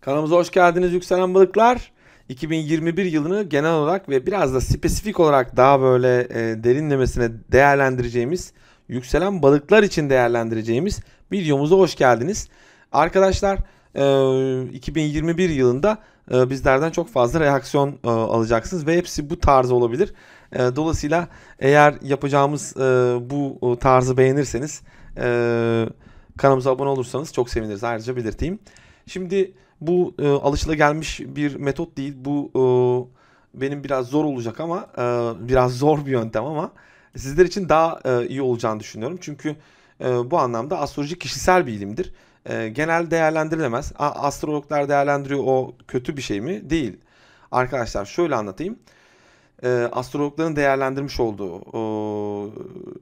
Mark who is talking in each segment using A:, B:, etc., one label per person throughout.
A: Kanalımıza hoş geldiniz yükselen balıklar. 2021 yılını genel olarak ve biraz da spesifik olarak daha böyle e, derinlemesine değerlendireceğimiz, yükselen balıklar için değerlendireceğimiz videomuza hoş geldiniz. Arkadaşlar e, 2021 yılında e, bizlerden çok fazla reaksiyon e, alacaksınız ve hepsi bu tarz olabilir. E, dolayısıyla eğer yapacağımız e, bu e, tarzı beğenirseniz e, kanalımıza abone olursanız çok seviniriz. Ayrıca belirteyim. Şimdi bu e, alışılagelmiş bir metot değil. Bu e, benim biraz zor olacak ama e, biraz zor bir yöntem ama sizler için daha e, iyi olacağını düşünüyorum. Çünkü e, bu anlamda astroloji kişisel bir ilimdir. E, genel değerlendirilemez. A, astrologlar değerlendiriyor o kötü bir şey mi? Değil. Arkadaşlar şöyle anlatayım e, astrologların değerlendirmiş olduğu e,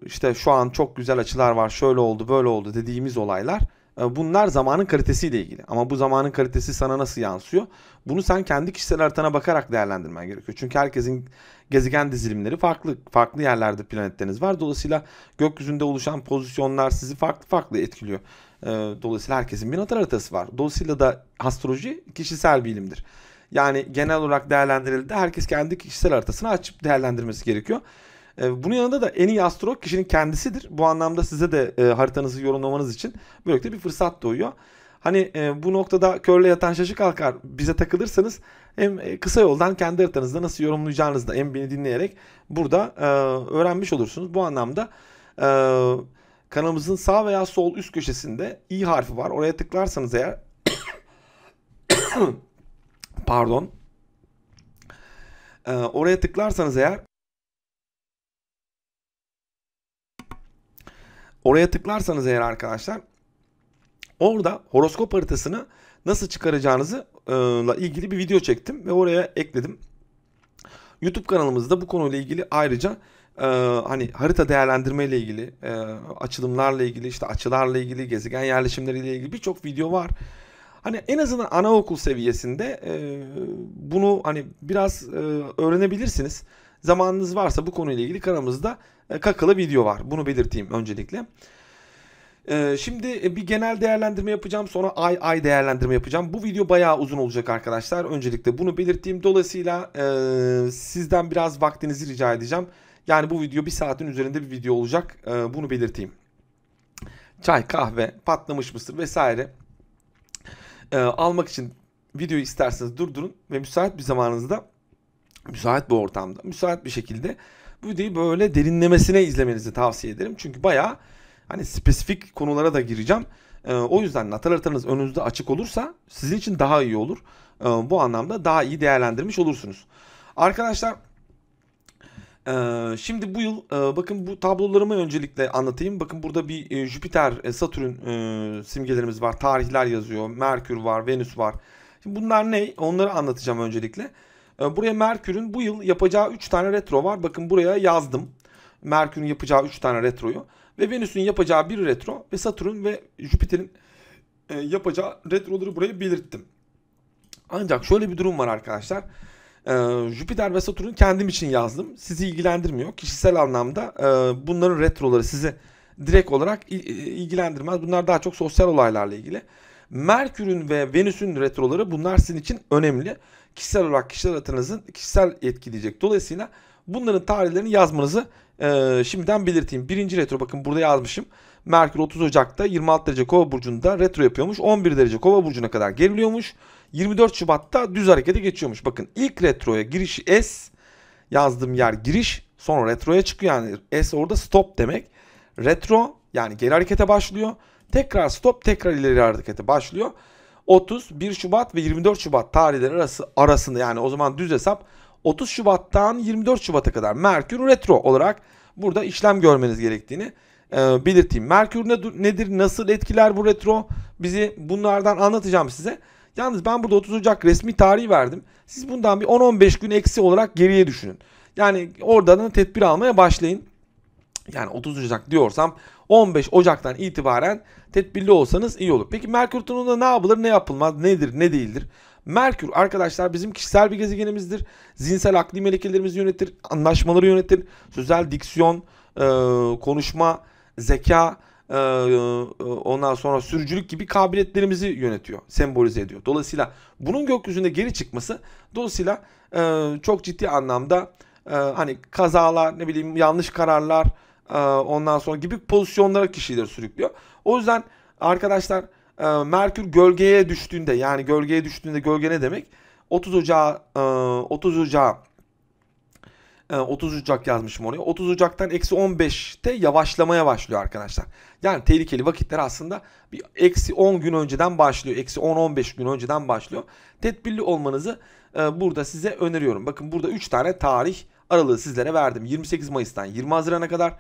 A: işte şu an çok güzel açılar var şöyle oldu böyle oldu dediğimiz olaylar ee, bunlar zamanın kalitesiyle ilgili. Ama bu zamanın kalitesi sana nasıl yansıyor? Bunu sen kendi kişisel haritana bakarak değerlendirmen gerekiyor. Çünkü herkesin gezegen dizilimleri farklı. Farklı yerlerde planetleriniz var. Dolayısıyla gökyüzünde oluşan pozisyonlar sizi farklı farklı etkiliyor. Ee, dolayısıyla herkesin bir natal haritası var. Dolayısıyla da astroloji kişisel bir ilimdir. Yani genel olarak değerlendirildi. herkes kendi kişisel haritasını açıp değerlendirmesi gerekiyor. E, bunun yanında da en iyi astrolog kişinin kendisidir. Bu anlamda size de e, haritanızı yorumlamanız için böylelikle bir fırsat doğuyor. Hani e, bu noktada körle yatan şaşı kalkar bize takılırsanız hem kısa yoldan kendi haritanızda nasıl yorumlayacağınızı da hem beni dinleyerek burada öğrenmiş olursunuz. Bu anlamda kanalımızın sağ veya sol üst köşesinde i harfi var. Oraya tıklarsanız eğer pardon oraya tıklarsanız eğer Oraya tıklarsanız eğer arkadaşlar orada horoskop haritasını nasıl çıkaracağınızla ilgili bir video çektim ve oraya ekledim. YouTube kanalımızda bu konuyla ilgili ayrıca e, hani harita değerlendirme ile ilgili, e, açılımlarla ilgili, işte açılarla ilgili, gezegen yerleşimleriyle ilgili birçok video var. Hani en azından anaokul seviyesinde e, bunu hani biraz e, öğrenebilirsiniz. Zamanınız varsa bu konuyla ilgili kanalımızda e, kakalı video var. Bunu belirteyim öncelikle. E, şimdi e, bir genel değerlendirme yapacağım sonra ay ay değerlendirme yapacağım. Bu video bayağı uzun olacak arkadaşlar. Öncelikle bunu belirteyim. dolayısıyla sizden biraz vaktinizi rica edeceğim. Yani bu video bir saatin üzerinde bir video olacak. bunu belirteyim. Çay, kahve, patlamış mısır vesaire almak için videoyu isterseniz durdurun ve müsait bir zamanınızda müsait bir ortamda, müsait bir şekilde bu videoyu böyle derinlemesine izlemenizi tavsiye ederim. Çünkü bayağı hani spesifik konulara da gireceğim. E, o yüzden natal haritanız önünüzde açık olursa sizin için daha iyi olur. E, bu anlamda daha iyi değerlendirmiş olursunuz. Arkadaşlar e, şimdi bu yıl e, bakın bu tablolarımı öncelikle anlatayım. Bakın burada bir e, Jüpiter, e, Satürn e, simgelerimiz var. Tarihler yazıyor. Merkür var, Venüs var. Şimdi bunlar ne? Onları anlatacağım öncelikle. E, buraya Merkür'ün bu yıl yapacağı 3 tane retro var. Bakın buraya yazdım. Merkür'ün yapacağı 3 tane retroyu ve Venüs'ün yapacağı bir retro ve Satürn ve Jüpiter'in e, yapacağı retroları buraya belirttim. Ancak şöyle bir durum var arkadaşlar. E, Jüpiter ve Satürn kendim için yazdım. Sizi ilgilendirmiyor. Kişisel anlamda bunların retroları sizi direkt olarak ilgilendirmez. Bunlar daha çok sosyal olaylarla ilgili. Merkür'ün ve Venüs'ün retroları bunlar sizin için önemli kişisel olarak kişisel atınızın kişisel etkileyecek. Dolayısıyla bunların tarihlerini yazmanızı e, şimdiden belirteyim. Birinci retro bakın burada yazmışım. Merkür 30 Ocak'ta 26 derece kova burcunda retro yapıyormuş. 11 derece kova burcuna kadar geriliyormuş. 24 Şubat'ta düz harekete geçiyormuş. Bakın ilk retroya giriş S yazdığım yer giriş sonra retroya çıkıyor yani S orada stop demek. Retro yani geri harekete başlıyor. Tekrar stop tekrar ileri harekete başlıyor. 30, 1 Şubat ve 24 Şubat tarihleri arası arasında yani o zaman düz hesap 30 Şubat'tan 24 Şubat'a kadar Merkür retro olarak burada işlem görmeniz gerektiğini e, belirteyim. Merkür nedir? Nasıl etkiler bu retro? Bizi bunlardan anlatacağım size. Yalnız ben burada 30 Ocak resmi tarihi verdim. Siz bundan bir 10-15 gün eksi olarak geriye düşünün. Yani oradan tedbir almaya başlayın. Yani 30 Ocak diyorsam 15 Ocak'tan itibaren tedbirli olsanız iyi olur. Peki Merkür Tununda ne yapılır ne yapılmaz nedir ne değildir? Merkür arkadaşlar bizim kişisel bir gezegenimizdir. Zihinsel akli melekelerimizi yönetir, anlaşmaları yönetir, sözel diksiyon, e, konuşma, zeka, e, e, ondan sonra sürücülük gibi kabiliyetlerimizi yönetiyor, sembolize ediyor. Dolayısıyla bunun gökyüzünde geri çıkması dolayısıyla e, çok ciddi anlamda e, hani kazalar, ne bileyim yanlış kararlar, ee, ondan sonra gibi pozisyonlara kişileri sürüklüyor. O yüzden arkadaşlar e, Merkür gölgeye düştüğünde yani gölgeye düştüğünde gölge ne demek? 30 Ocağı 30 e, Ocağı 30 e, Ocak yazmışım oraya. 30 Ocak'tan eksi 15'te yavaşlamaya başlıyor arkadaşlar. Yani tehlikeli vakitler aslında bir eksi 10 gün önceden başlıyor. Eksi 10-15 gün önceden başlıyor. Tedbirli olmanızı burada size öneriyorum. Bakın burada 3 tane tarih aralığı sizlere verdim. 28 Mayıs'tan 20 Haziran'a kadar,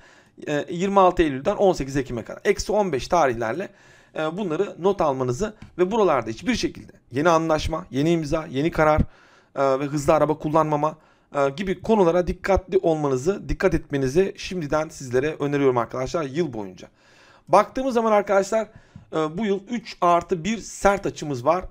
A: 26 e, Eylül'den 18 Ekim'e kadar. Eksi 15 tarihlerle e, bunları not almanızı ve buralarda hiçbir şekilde yeni anlaşma, yeni imza, yeni karar e, ve hızlı araba kullanmama gibi konulara dikkatli olmanızı, dikkat etmenizi şimdiden sizlere öneriyorum arkadaşlar yıl boyunca. Baktığımız zaman arkadaşlar bu yıl 3 artı 1 sert açımız var.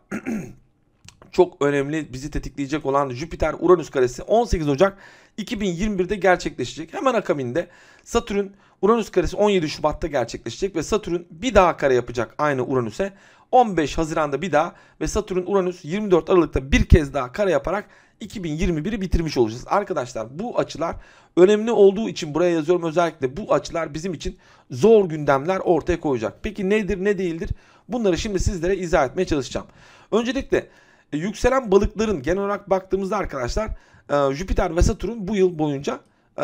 A: Çok önemli bizi tetikleyecek olan Jüpiter-Uranüs karesi 18 Ocak 2021'de gerçekleşecek. Hemen akabinde Satürn Uranüs karesi 17 Şubat'ta gerçekleşecek ve Satürn bir daha kare yapacak aynı Uranüs'e. 15 Haziran'da bir daha ve Satürn Uranüs 24 Aralık'ta bir kez daha kare yaparak 2021'i bitirmiş olacağız. Arkadaşlar bu açılar önemli olduğu için buraya yazıyorum özellikle bu açılar bizim için zor gündemler ortaya koyacak. Peki nedir ne değildir? Bunları şimdi sizlere izah etmeye çalışacağım. Öncelikle e, yükselen balıkların genel olarak baktığımızda arkadaşlar e, Jüpiter ve Satürn bu yıl boyunca e,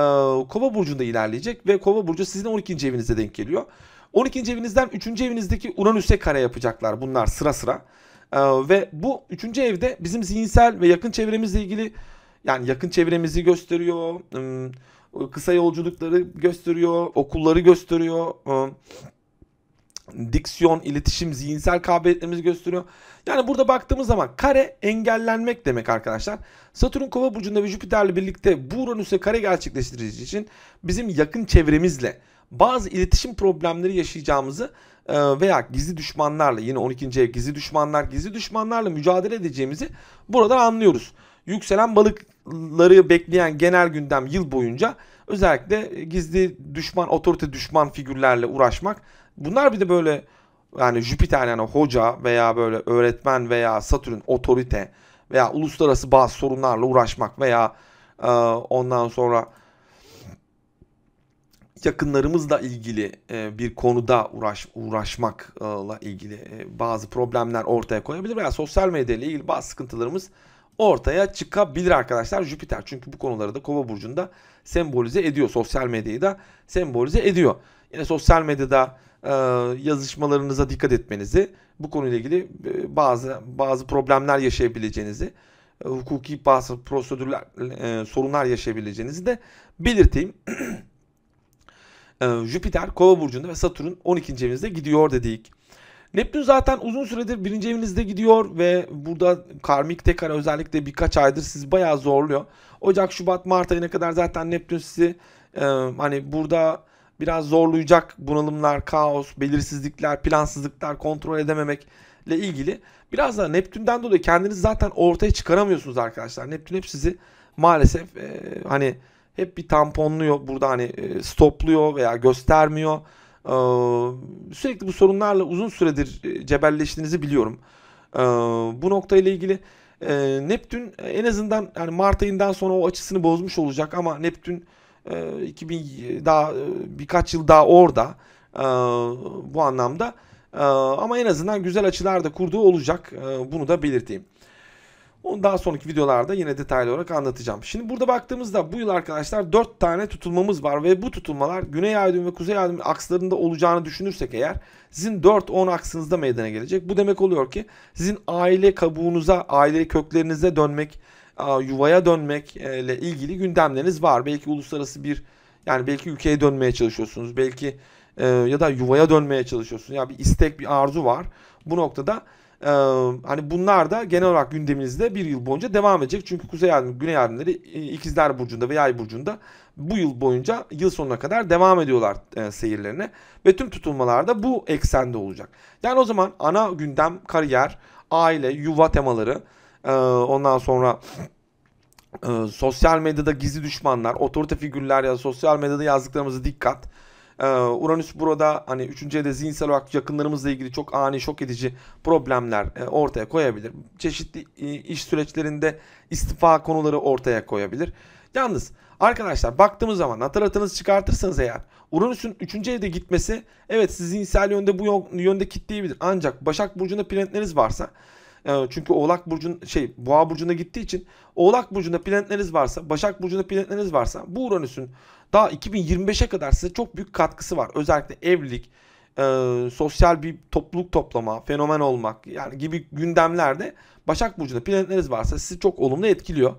A: Kova burcunda ilerleyecek ve Kova burcu sizin 12. evinize denk geliyor. 12. evinizden 3. evinizdeki Uranüs'e kare yapacaklar bunlar sıra sıra. E, ve bu 3. evde bizim zihinsel ve yakın çevremizle ilgili yani yakın çevremizi gösteriyor. kısa yolculukları gösteriyor, okulları gösteriyor. E, diksiyon, iletişim, zihinsel kabiliyetlerimizi gösteriyor. Yani burada baktığımız zaman kare engellenmek demek arkadaşlar. Satürn kova burcunda ve Jüpiter'le birlikte bu Uranüs'e kare gerçekleştireceği için bizim yakın çevremizle bazı iletişim problemleri yaşayacağımızı e, veya gizli düşmanlarla yine 12. ev gizli düşmanlar gizli düşmanlarla mücadele edeceğimizi burada anlıyoruz. Yükselen balıkları bekleyen genel gündem yıl boyunca özellikle gizli düşman, otorite düşman figürlerle uğraşmak Bunlar bir de böyle yani Jüpiter yani hoca veya böyle öğretmen veya Satürn otorite veya uluslararası bazı sorunlarla uğraşmak veya e, ondan sonra yakınlarımızla ilgili e, bir konuda uğraş uğraşmakla ilgili e, bazı problemler ortaya koyabilir veya sosyal medya ile ilgili bazı sıkıntılarımız ortaya çıkabilir arkadaşlar Jüpiter. Çünkü bu konuları da Kova burcunda sembolize ediyor. Sosyal medyayı da sembolize ediyor. Yine sosyal medyada ee, yazışmalarınıza dikkat etmenizi, bu konuyla ilgili e, bazı bazı problemler yaşayabileceğinizi, e, hukuki bazı prosedürler, e, sorunlar yaşayabileceğinizi de belirteyim. Ee, Jüpiter Kova burcunda ve Satürn 12. evinizde gidiyor dedik. Neptün zaten uzun süredir birinci evinizde gidiyor ve burada karmik tekrar özellikle birkaç aydır sizi bayağı zorluyor. Ocak, Şubat, Mart ayına kadar zaten Neptün sizi e, hani burada biraz zorlayacak bunalımlar, kaos, belirsizlikler, plansızlıklar, kontrol edememekle ilgili. Biraz da Neptün'den dolayı kendiniz zaten ortaya çıkaramıyorsunuz arkadaşlar. Neptün hep sizi maalesef e, hani hep bir tamponluyor burada hani e, stopluyor veya göstermiyor. E, sürekli bu sorunlarla uzun süredir e, cebelleştiğinizi biliyorum. E, bu noktayla ilgili e, Neptün en azından yani Mart ayından sonra o açısını bozmuş olacak ama Neptün ee, e, 2000 daha birkaç yıl daha orada e, bu anlamda. E, ama en azından güzel açılar da kurduğu olacak. E, bunu da belirteyim. Onu daha sonraki videolarda yine detaylı olarak anlatacağım. Şimdi burada baktığımızda bu yıl arkadaşlar 4 tane tutulmamız var ve bu tutulmalar Güney Aydın ve Kuzey Aydın akslarında olacağını düşünürsek eğer sizin 4-10 aksınızda meydana gelecek. Bu demek oluyor ki sizin aile kabuğunuza, aile köklerinize dönmek e, yuvaya dönmekle e, ilgili gündemleriniz var. Belki uluslararası bir yani belki ülkeye dönmeye çalışıyorsunuz. Belki e, ya da yuvaya dönmeye çalışıyorsunuz. Ya yani bir istek, bir arzu var. Bu noktada e, hani bunlar da genel olarak gündeminizde bir yıl boyunca devam edecek. Çünkü Kuzey Ay, Güney Ay e, İkizler Burcu'nda ve Yay Burcu'nda bu yıl boyunca yıl sonuna kadar devam ediyorlar e, seyirlerine. Ve tüm tutulmalar da bu eksende olacak. Yani o zaman ana gündem kariyer, aile, yuva temaları ee, ondan sonra e, sosyal medyada gizli düşmanlar, otorite figürler ya sosyal medyada yazdıklarımızı dikkat. Ee, Uranüs burada hani üçüncü evde zihinsel olarak yakınlarımızla ilgili çok ani şok edici problemler e, ortaya koyabilir. Çeşitli e, iş süreçlerinde istifa konuları ortaya koyabilir. Yalnız arkadaşlar baktığımız zaman hatırlatınız çıkartırsanız eğer Uranüs'ün 3. evde gitmesi evet sizi zihinsel yönde bu yönde kitleyebilir. Ancak Başak Burcu'nda planetleriniz varsa ee, çünkü Oğlak burcun şey Boğa Burcu'na gittiği için Oğlak Burcu'nda planetleriniz varsa, Başak Burcu'nda planetleriniz varsa bu Uranüs'ün daha 2025'e kadar size çok büyük katkısı var. Özellikle evlilik, e, sosyal bir topluluk toplama, fenomen olmak yani gibi gündemlerde Başak Burcu'nda planetleriniz varsa sizi çok olumlu etkiliyor.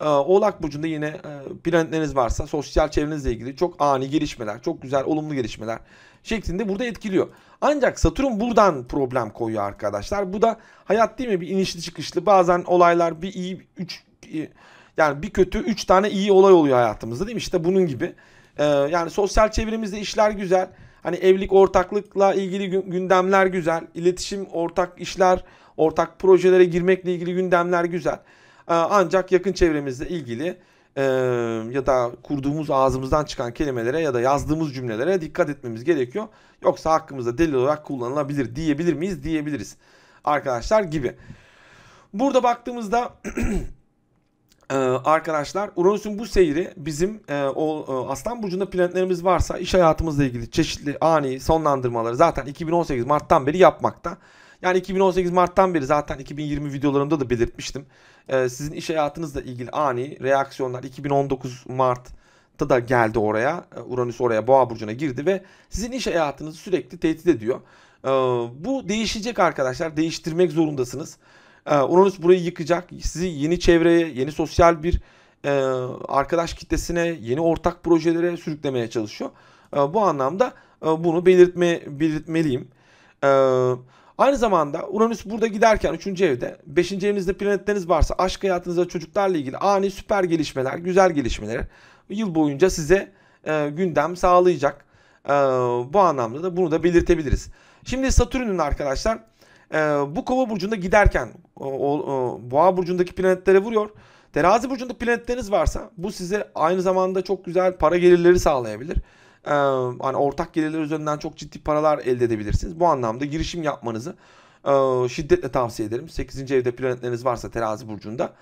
A: E, Oğlak Burcu'nda yine e, planetleriniz varsa sosyal çevrenizle ilgili çok ani gelişmeler, çok güzel olumlu gelişmeler şeklinde burada etkiliyor. Ancak Satürn buradan problem koyuyor arkadaşlar. Bu da hayat değil mi? Bir inişli çıkışlı. Bazen olaylar bir iyi 3 e, yani bir kötü 3 tane iyi olay oluyor hayatımızda değil mi? İşte bunun gibi. Ee, yani sosyal çevremizde işler güzel. Hani evlilik ortaklıkla ilgili gündemler güzel. İletişim, ortak işler, ortak projelere girmekle ilgili gündemler güzel. Ee, ancak yakın çevremizle ilgili ya da kurduğumuz ağzımızdan çıkan kelimelere ya da yazdığımız cümlelere dikkat etmemiz gerekiyor. Yoksa hakkımızda delil olarak kullanılabilir diyebilir miyiz? Diyebiliriz arkadaşlar gibi. Burada baktığımızda arkadaşlar Uranüs'ün bu seyri bizim o e, Aslan burcunda planetlerimiz varsa iş hayatımızla ilgili çeşitli ani sonlandırmaları zaten 2018 Mart'tan beri yapmakta. Yani 2018 Mart'tan beri zaten 2020 videolarımda da belirtmiştim. Ee, sizin iş hayatınızla ilgili ani reaksiyonlar 2019 Mart'ta da geldi oraya. Ee, Uranüs oraya Boğa burcuna girdi ve sizin iş hayatınızı sürekli tehdit ediyor. Ee, bu değişecek arkadaşlar. Değiştirmek zorundasınız. E, Uranüs burayı yıkacak. Sizi yeni çevreye, yeni sosyal bir e, arkadaş kitlesine, yeni ortak projelere sürüklemeye çalışıyor. bu anlamda e, bunu belirtme belirtmeliyim. Eee Aynı zamanda Uranüs burada giderken 3. evde 5. evinizde planetleriniz varsa aşk hayatınızda çocuklarla ilgili ani süper gelişmeler, güzel gelişmeler yıl boyunca size e, gündem sağlayacak. E, bu anlamda da bunu da belirtebiliriz. Şimdi Satürn'ün arkadaşlar e, bu kova burcunda giderken o, o, boğa burcundaki planetlere vuruyor. Terazi burcunda planetleriniz varsa bu size aynı zamanda çok güzel para gelirleri sağlayabilir e, hani ortak gelirler üzerinden çok ciddi paralar elde edebilirsiniz. Bu anlamda girişim yapmanızı e, şiddetle tavsiye ederim. 8. evde planetleriniz varsa terazi burcunda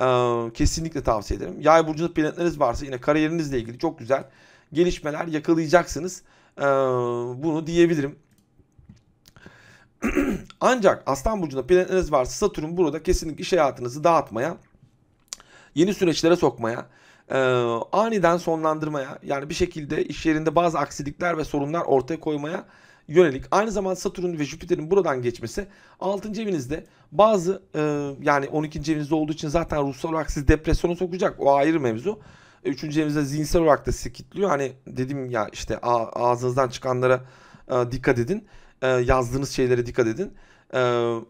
A: e, kesinlikle tavsiye ederim. Yay burcunda planetleriniz varsa yine kariyerinizle ilgili çok güzel gelişmeler yakalayacaksınız. E, bunu diyebilirim. Ancak Aslan Burcu'nda planetiniz varsa Satürn burada kesinlikle iş hayatınızı dağıtmaya, yeni süreçlere sokmaya, e, aniden sonlandırmaya yani bir şekilde iş yerinde bazı aksilikler ve sorunlar ortaya koymaya yönelik. Aynı zamanda Satürn ve Jüpiter'in buradan geçmesi 6. evinizde bazı e, yani 12. evinizde olduğu için zaten ruhsal olarak sizi depresyona sokacak. O ayrı mevzu. Üçüncü evinizde zihinsel olarak da sizi kilitliyor. Hani dedim ya işte ağzınızdan çıkanlara e, dikkat edin. E, yazdığınız şeylere dikkat edin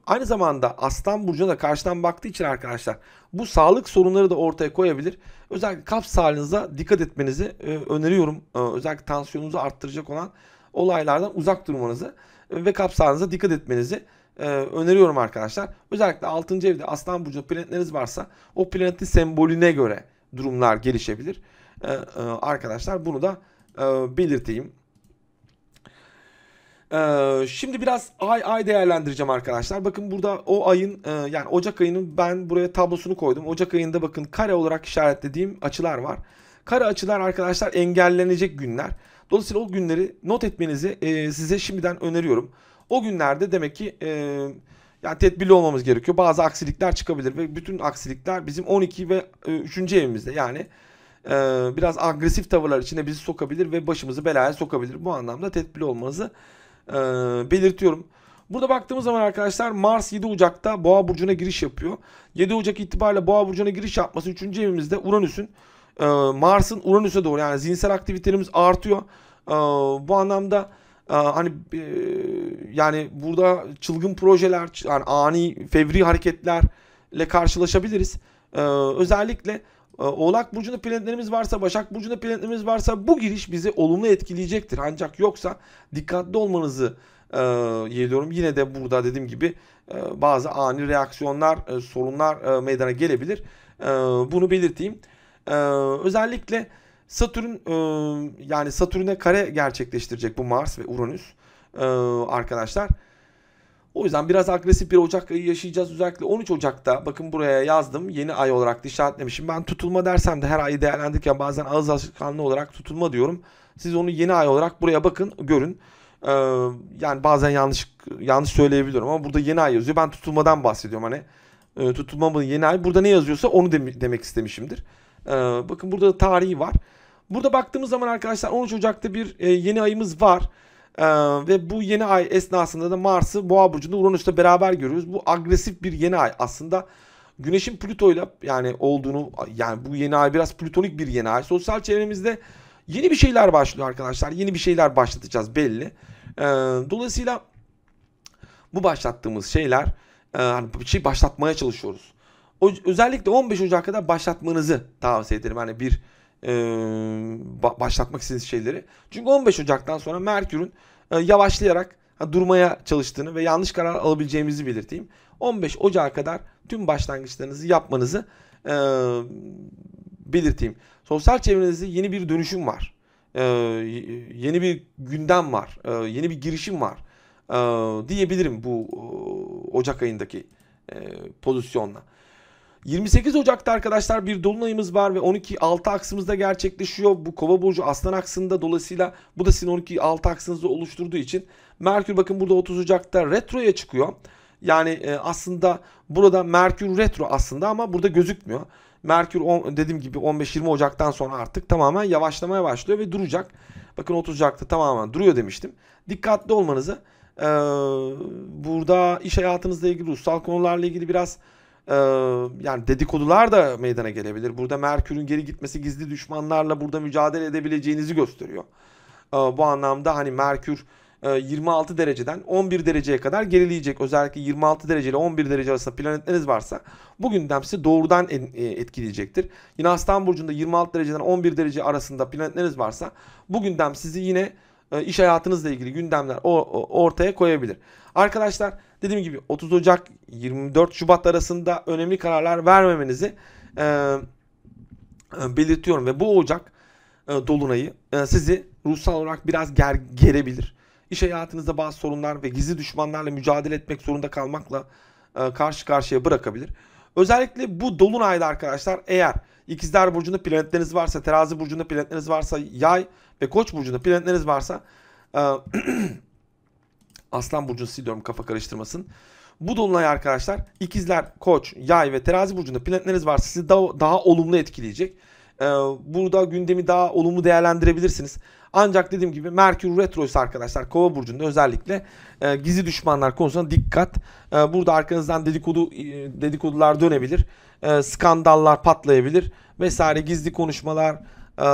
A: aynı zamanda Aslan Burcu'na da karşıdan baktığı için arkadaşlar bu sağlık sorunları da ortaya koyabilir. Özellikle kalp sağlığınıza dikkat etmenizi e, öneriyorum. Ee, özellikle tansiyonunuzu arttıracak olan olaylardan uzak durmanızı ve kalp sağlığınıza dikkat etmenizi e, öneriyorum arkadaşlar. Özellikle 6. evde Aslan Burcu'nda planetleriniz varsa o planetin sembolüne göre durumlar gelişebilir. Ee, e, arkadaşlar bunu da e, belirteyim. Ee, şimdi biraz ay ay değerlendireceğim arkadaşlar. Bakın burada o ayın e, yani Ocak ayının ben buraya tablosunu koydum. Ocak ayında bakın kare olarak işaretlediğim açılar var. Kare açılar arkadaşlar engellenecek günler. Dolayısıyla o günleri not etmenizi e, size şimdiden öneriyorum. O günlerde demek ki e, yani tedbirli olmamız gerekiyor. Bazı aksilikler çıkabilir ve bütün aksilikler bizim 12 ve e, 3. evimizde yani e, biraz agresif tavırlar içinde bizi sokabilir ve başımızı belaya sokabilir. Bu anlamda tedbirli olmanızı e, belirtiyorum. Burada baktığımız zaman arkadaşlar Mars 7 Ocak'ta Boğa Burcu'na giriş yapıyor. 7 Ocak itibariyle Boğa Burcu'na giriş yapması 3. evimizde Uranüs'ün e, Mars'ın Uranüs'e doğru yani zihinsel aktivitelerimiz artıyor. E, bu anlamda e, hani e, yani burada çılgın projeler yani ani fevri hareketlerle karşılaşabiliriz. E, özellikle ee, Oğlak burcunda planetlerimiz varsa, Başak burcunda planetlerimiz varsa bu giriş bizi olumlu etkileyecektir. Ancak yoksa dikkatli olmanızı e, yediyorum. Yine de burada dediğim gibi e, bazı ani reaksiyonlar, e, sorunlar e, meydana gelebilir. E, bunu belirteyim. E, özellikle Satürn e, yani Satürn'e kare gerçekleştirecek bu Mars ve Uranüs e, arkadaşlar. O yüzden biraz agresif bir Ocak ayı yaşayacağız. Özellikle 13 Ocak'ta bakın buraya yazdım. Yeni ay olarak da işaretlemişim. Ben tutulma dersem de her ayı değerlendirirken bazen ağız alışkanlığı olarak tutulma diyorum. Siz onu yeni ay olarak buraya bakın görün. Ee, yani bazen yanlış yanlış söyleyebiliyorum ama burada yeni ay yazıyor. Ben tutulmadan bahsediyorum hani. E, ee, tutulmamın yeni ay burada ne yazıyorsa onu de, demek istemişimdir. Ee, bakın burada tarihi var. Burada baktığımız zaman arkadaşlar 13 Ocak'ta bir e, yeni ayımız var. Ee, ve bu yeni ay esnasında da Mars'ı Boğa burcunda Uranüs'le beraber görüyoruz. Bu agresif bir yeni ay aslında. Güneş'in Plüto'yla yani olduğunu yani bu yeni ay biraz plütonik bir yeni ay. Sosyal çevremizde yeni bir şeyler başlıyor arkadaşlar. Yeni bir şeyler başlatacağız belli. Ee, dolayısıyla bu başlattığımız şeyler e, hani bir şey başlatmaya çalışıyoruz. O, özellikle 15 Ocak'a kadar başlatmanızı tavsiye ederim. Hani bir e, başlatmak istediğiniz şeyleri. Çünkü 15 Ocak'tan sonra Merkür'ün e, yavaşlayarak ha, durmaya çalıştığını ve yanlış karar alabileceğimizi belirteyim. 15 Ocak'a kadar tüm başlangıçlarınızı yapmanızı e, belirteyim. Sosyal çevrenizde yeni bir dönüşüm var. E, yeni bir gündem var. E, yeni bir girişim var. E, diyebilirim bu e, Ocak ayındaki e, pozisyonla. 28 Ocak'ta arkadaşlar bir dolunayımız var ve 12 6 aksımızda gerçekleşiyor. Bu Kova burcu Aslan aksında dolayısıyla bu da sizin 12 6 aksınızı oluşturduğu için Merkür bakın burada 30 Ocak'ta retroya çıkıyor. Yani e, aslında burada Merkür retro aslında ama burada gözükmüyor. Merkür on, dediğim gibi 15-20 Ocak'tan sonra artık tamamen yavaşlamaya başlıyor ve duracak. Bakın 30 Ocak'ta tamamen duruyor demiştim. Dikkatli olmanızı e, burada iş hayatınızla ilgili ruhsal konularla ilgili biraz ee, yani dedikodular da meydana gelebilir. Burada Merkür'ün geri gitmesi gizli düşmanlarla burada mücadele edebileceğinizi gösteriyor. Ee, bu anlamda hani Merkür 26 e, dereceden 11 dereceye kadar gerileyecek. Özellikle 26 derece ile 11 derece arasında planetleriniz varsa bugünden gündem sizi doğrudan e, etkileyecektir. Yine Aslan Burcu'nda 26 dereceden 11 derece arasında planetleriniz varsa bugünden sizi yine e, iş hayatınızla ilgili gündemler ortaya koyabilir. Arkadaşlar Dediğim gibi 30 Ocak 24 Şubat arasında önemli kararlar vermemenizi e, belirtiyorum ve bu Ocak e, dolunayı e, sizi ruhsal olarak biraz ger gerebilir. İş hayatınızda bazı sorunlar ve gizli düşmanlarla mücadele etmek zorunda kalmakla e, karşı karşıya bırakabilir. Özellikle bu dolunayda arkadaşlar eğer ikizler burcunda planetleriniz varsa, Terazi burcunda planetleriniz varsa, Yay ve Koç burcunda planetleriniz varsa e, Aslan Burcu siliyorum kafa karıştırmasın. Bu dolunay arkadaşlar ikizler, koç, yay ve terazi burcunda planetleriniz var. Sizi daha, daha olumlu etkileyecek. Ee, burada gündemi daha olumlu değerlendirebilirsiniz. Ancak dediğim gibi Merkür Retro arkadaşlar Kova burcunda özellikle e, gizli düşmanlar konusunda dikkat. E, burada arkanızdan dedikodu e, dedikodular dönebilir. E, skandallar patlayabilir vesaire gizli konuşmalar e,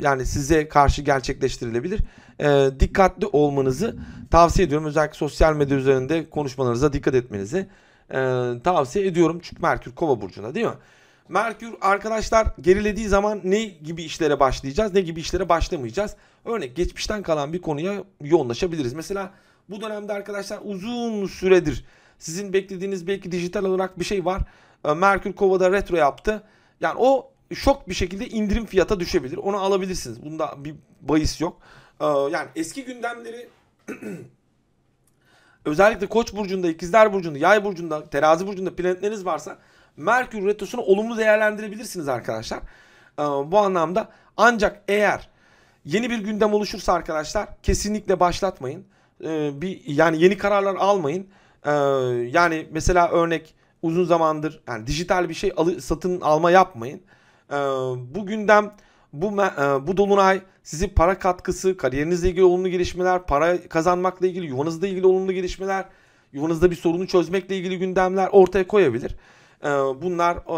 A: yani size karşı gerçekleştirilebilir e, dikkatli olmanızı tavsiye ediyorum. Özellikle sosyal medya üzerinde konuşmalarınıza dikkat etmenizi e, tavsiye ediyorum. Çünkü Merkür Kova burcunda değil mi? Merkür arkadaşlar gerilediği zaman ne gibi işlere başlayacağız, ne gibi işlere başlamayacağız? Örnek geçmişten kalan bir konuya yoğunlaşabiliriz. Mesela bu dönemde arkadaşlar uzun süredir sizin beklediğiniz belki dijital olarak bir şey var. Ee, Merkür Kova'da retro yaptı. Yani o şok bir şekilde indirim fiyata düşebilir. Onu alabilirsiniz. Bunda bir bahis yok. Ee, yani eski gündemleri özellikle Koç burcunda, İkizler burcunda, Yay burcunda, Terazi burcunda planetleriniz varsa Merkür retrosunu olumlu değerlendirebilirsiniz arkadaşlar. Ee, bu anlamda ancak eğer yeni bir gündem oluşursa arkadaşlar kesinlikle başlatmayın. Ee, bir yani yeni kararlar almayın. Yani mesela örnek uzun zamandır yani dijital bir şey alı, satın alma yapmayın. Bu gündem bu e, bu dolunay sizi para katkısı, kariyerinizle ilgili olumlu gelişmeler, para kazanmakla ilgili, yuvanızla ilgili olumlu gelişmeler, yuvanızda bir sorunu çözmekle ilgili gündemler ortaya koyabilir. Ee, bunlar e,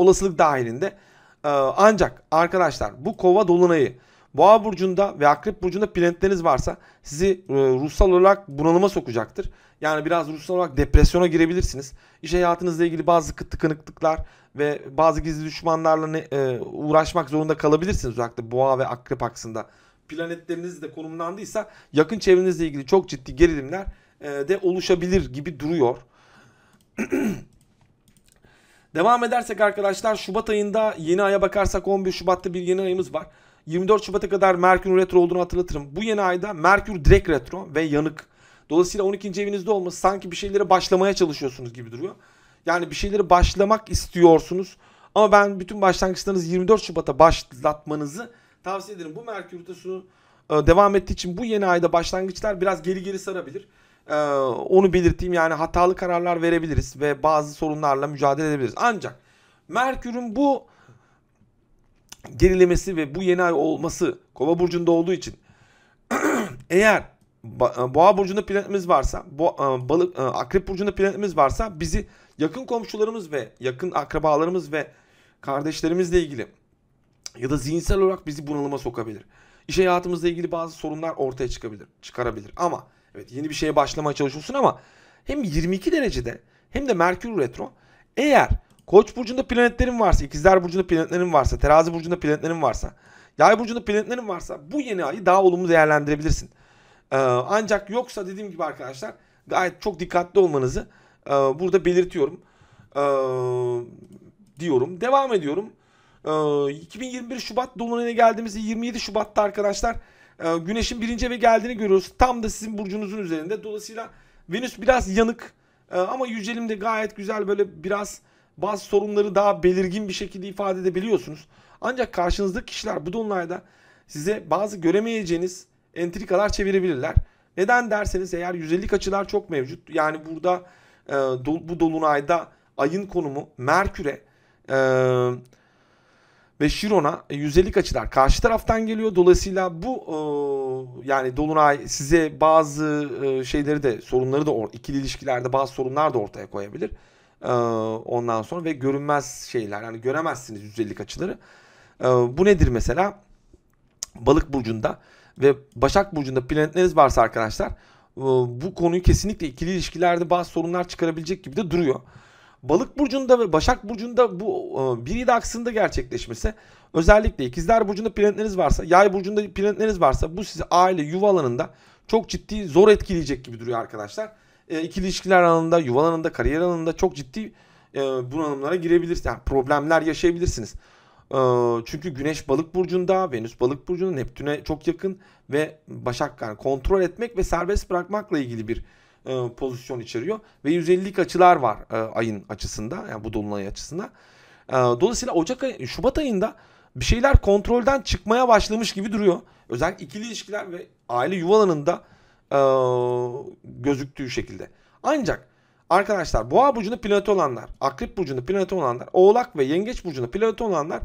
A: olasılık dahilinde. Ee, ancak arkadaşlar bu kova dolunayı Boğa burcunda ve Akrep burcunda planetleriniz varsa sizi e, ruhsal olarak bunalıma sokacaktır. Yani biraz ruhsal olarak depresyona girebilirsiniz. İş hayatınızla ilgili bazı kıtlı kınıklıklar ve bazı gizli düşmanlarla ne, e, uğraşmak zorunda kalabilirsiniz. Özellikle boğa ve akrep aksında. Planetleriniz de konumlandıysa yakın çevrenizle ilgili çok ciddi gerilimler e, de oluşabilir gibi duruyor. Devam edersek arkadaşlar Şubat ayında yeni aya bakarsak 11 Şubat'ta bir yeni ayımız var. 24 Şubat'a kadar Merkür retro olduğunu hatırlatırım. Bu yeni ayda Merkür direkt retro ve yanık Dolayısıyla 12. evinizde olması sanki bir şeylere başlamaya çalışıyorsunuz gibi duruyor. Yani bir şeyleri başlamak istiyorsunuz. Ama ben bütün başlangıçlarınızı 24 Şubat'a başlatmanızı tavsiye ederim. Bu Merkür Rütüsü e, devam ettiği için bu yeni ayda başlangıçlar biraz geri geri sarabilir. E, onu belirteyim yani hatalı kararlar verebiliriz ve bazı sorunlarla mücadele edebiliriz. Ancak Merkür'ün bu gerilemesi ve bu yeni ay olması Kova burcunda olduğu için eğer e, Boğa burcunda planetimiz varsa, bo, e, balık e, akrep burcunda planetimiz varsa bizi yakın komşularımız ve yakın akrabalarımız ve kardeşlerimizle ilgili ya da zihinsel olarak bizi bunalıma sokabilir. İş hayatımızla ilgili bazı sorunlar ortaya çıkabilir, çıkarabilir. Ama evet yeni bir şeye başlamaya çalışıyorsun ama hem 22 derecede hem de Merkür retro eğer Koç burcunda planetlerin varsa, İkizler burcunda planetlerin varsa, Terazi burcunda planetlerin varsa, Yay burcunda planetlerin varsa bu yeni ayı daha olumlu değerlendirebilirsin. Ee, ancak yoksa dediğim gibi arkadaşlar gayet çok dikkatli olmanızı e, burada belirtiyorum. Ee, diyorum. Devam ediyorum. 2021 ee, Şubat Dolunay'a geldiğimizde 27 Şubat'ta arkadaşlar e, Güneş'in birinci eve geldiğini görüyoruz. Tam da sizin burcunuzun üzerinde. Dolayısıyla Venüs biraz yanık e, ama yücelimde gayet güzel böyle biraz bazı sorunları daha belirgin bir şekilde ifade edebiliyorsunuz. Ancak karşınızdaki kişiler bu dolunayda size bazı göremeyeceğiniz entrikalar çevirebilirler. Neden derseniz eğer 150 açılar çok mevcut. Yani burada e, do, bu dolunayda ayın konumu Merkür'e e, ve Şiron'a 150 açılar karşı taraftan geliyor. Dolayısıyla bu e, yani dolunay size bazı e, şeyleri de sorunları da ikili ilişkilerde bazı sorunlar da ortaya koyabilir. E, ondan sonra ve görünmez şeyler yani göremezsiniz 150 açıları. E, bu nedir mesela? Balık burcunda ve Başak Burcu'nda planetleriniz varsa arkadaşlar e, bu konuyu kesinlikle ikili ilişkilerde bazı sorunlar çıkarabilecek gibi de duruyor. Balık burcunda ve Başak burcunda bu e, biri de aksında gerçekleşmesi özellikle ikizler burcunda planetleriniz varsa, yay burcunda planetleriniz varsa bu sizi aile yuva alanında çok ciddi zor etkileyecek gibi duruyor arkadaşlar. E, ikili ilişkiler alanında, yuva alanında, kariyer alanında çok ciddi e, bunalımlara girebilirsiniz. Yani problemler yaşayabilirsiniz. Ee, çünkü Güneş Balık burcunda, Venüs Balık burcunda, Neptün'e çok yakın ve Başak yani kontrol etmek ve serbest bırakmakla ilgili bir e, pozisyon içeriyor ve 150'lik açılar var e, ayın açısında, yani bu dolunay açısında. E, dolayısıyla Ocak ayı, Şubat ayında bir şeyler kontrolden çıkmaya başlamış gibi duruyor. Özellikle ikili ilişkiler ve aile yuvalarında gözüktüğü şekilde. Ancak Arkadaşlar boğa burcunda planet olanlar, akrep burcunda planet olanlar, oğlak ve yengeç burcunda planet olanlar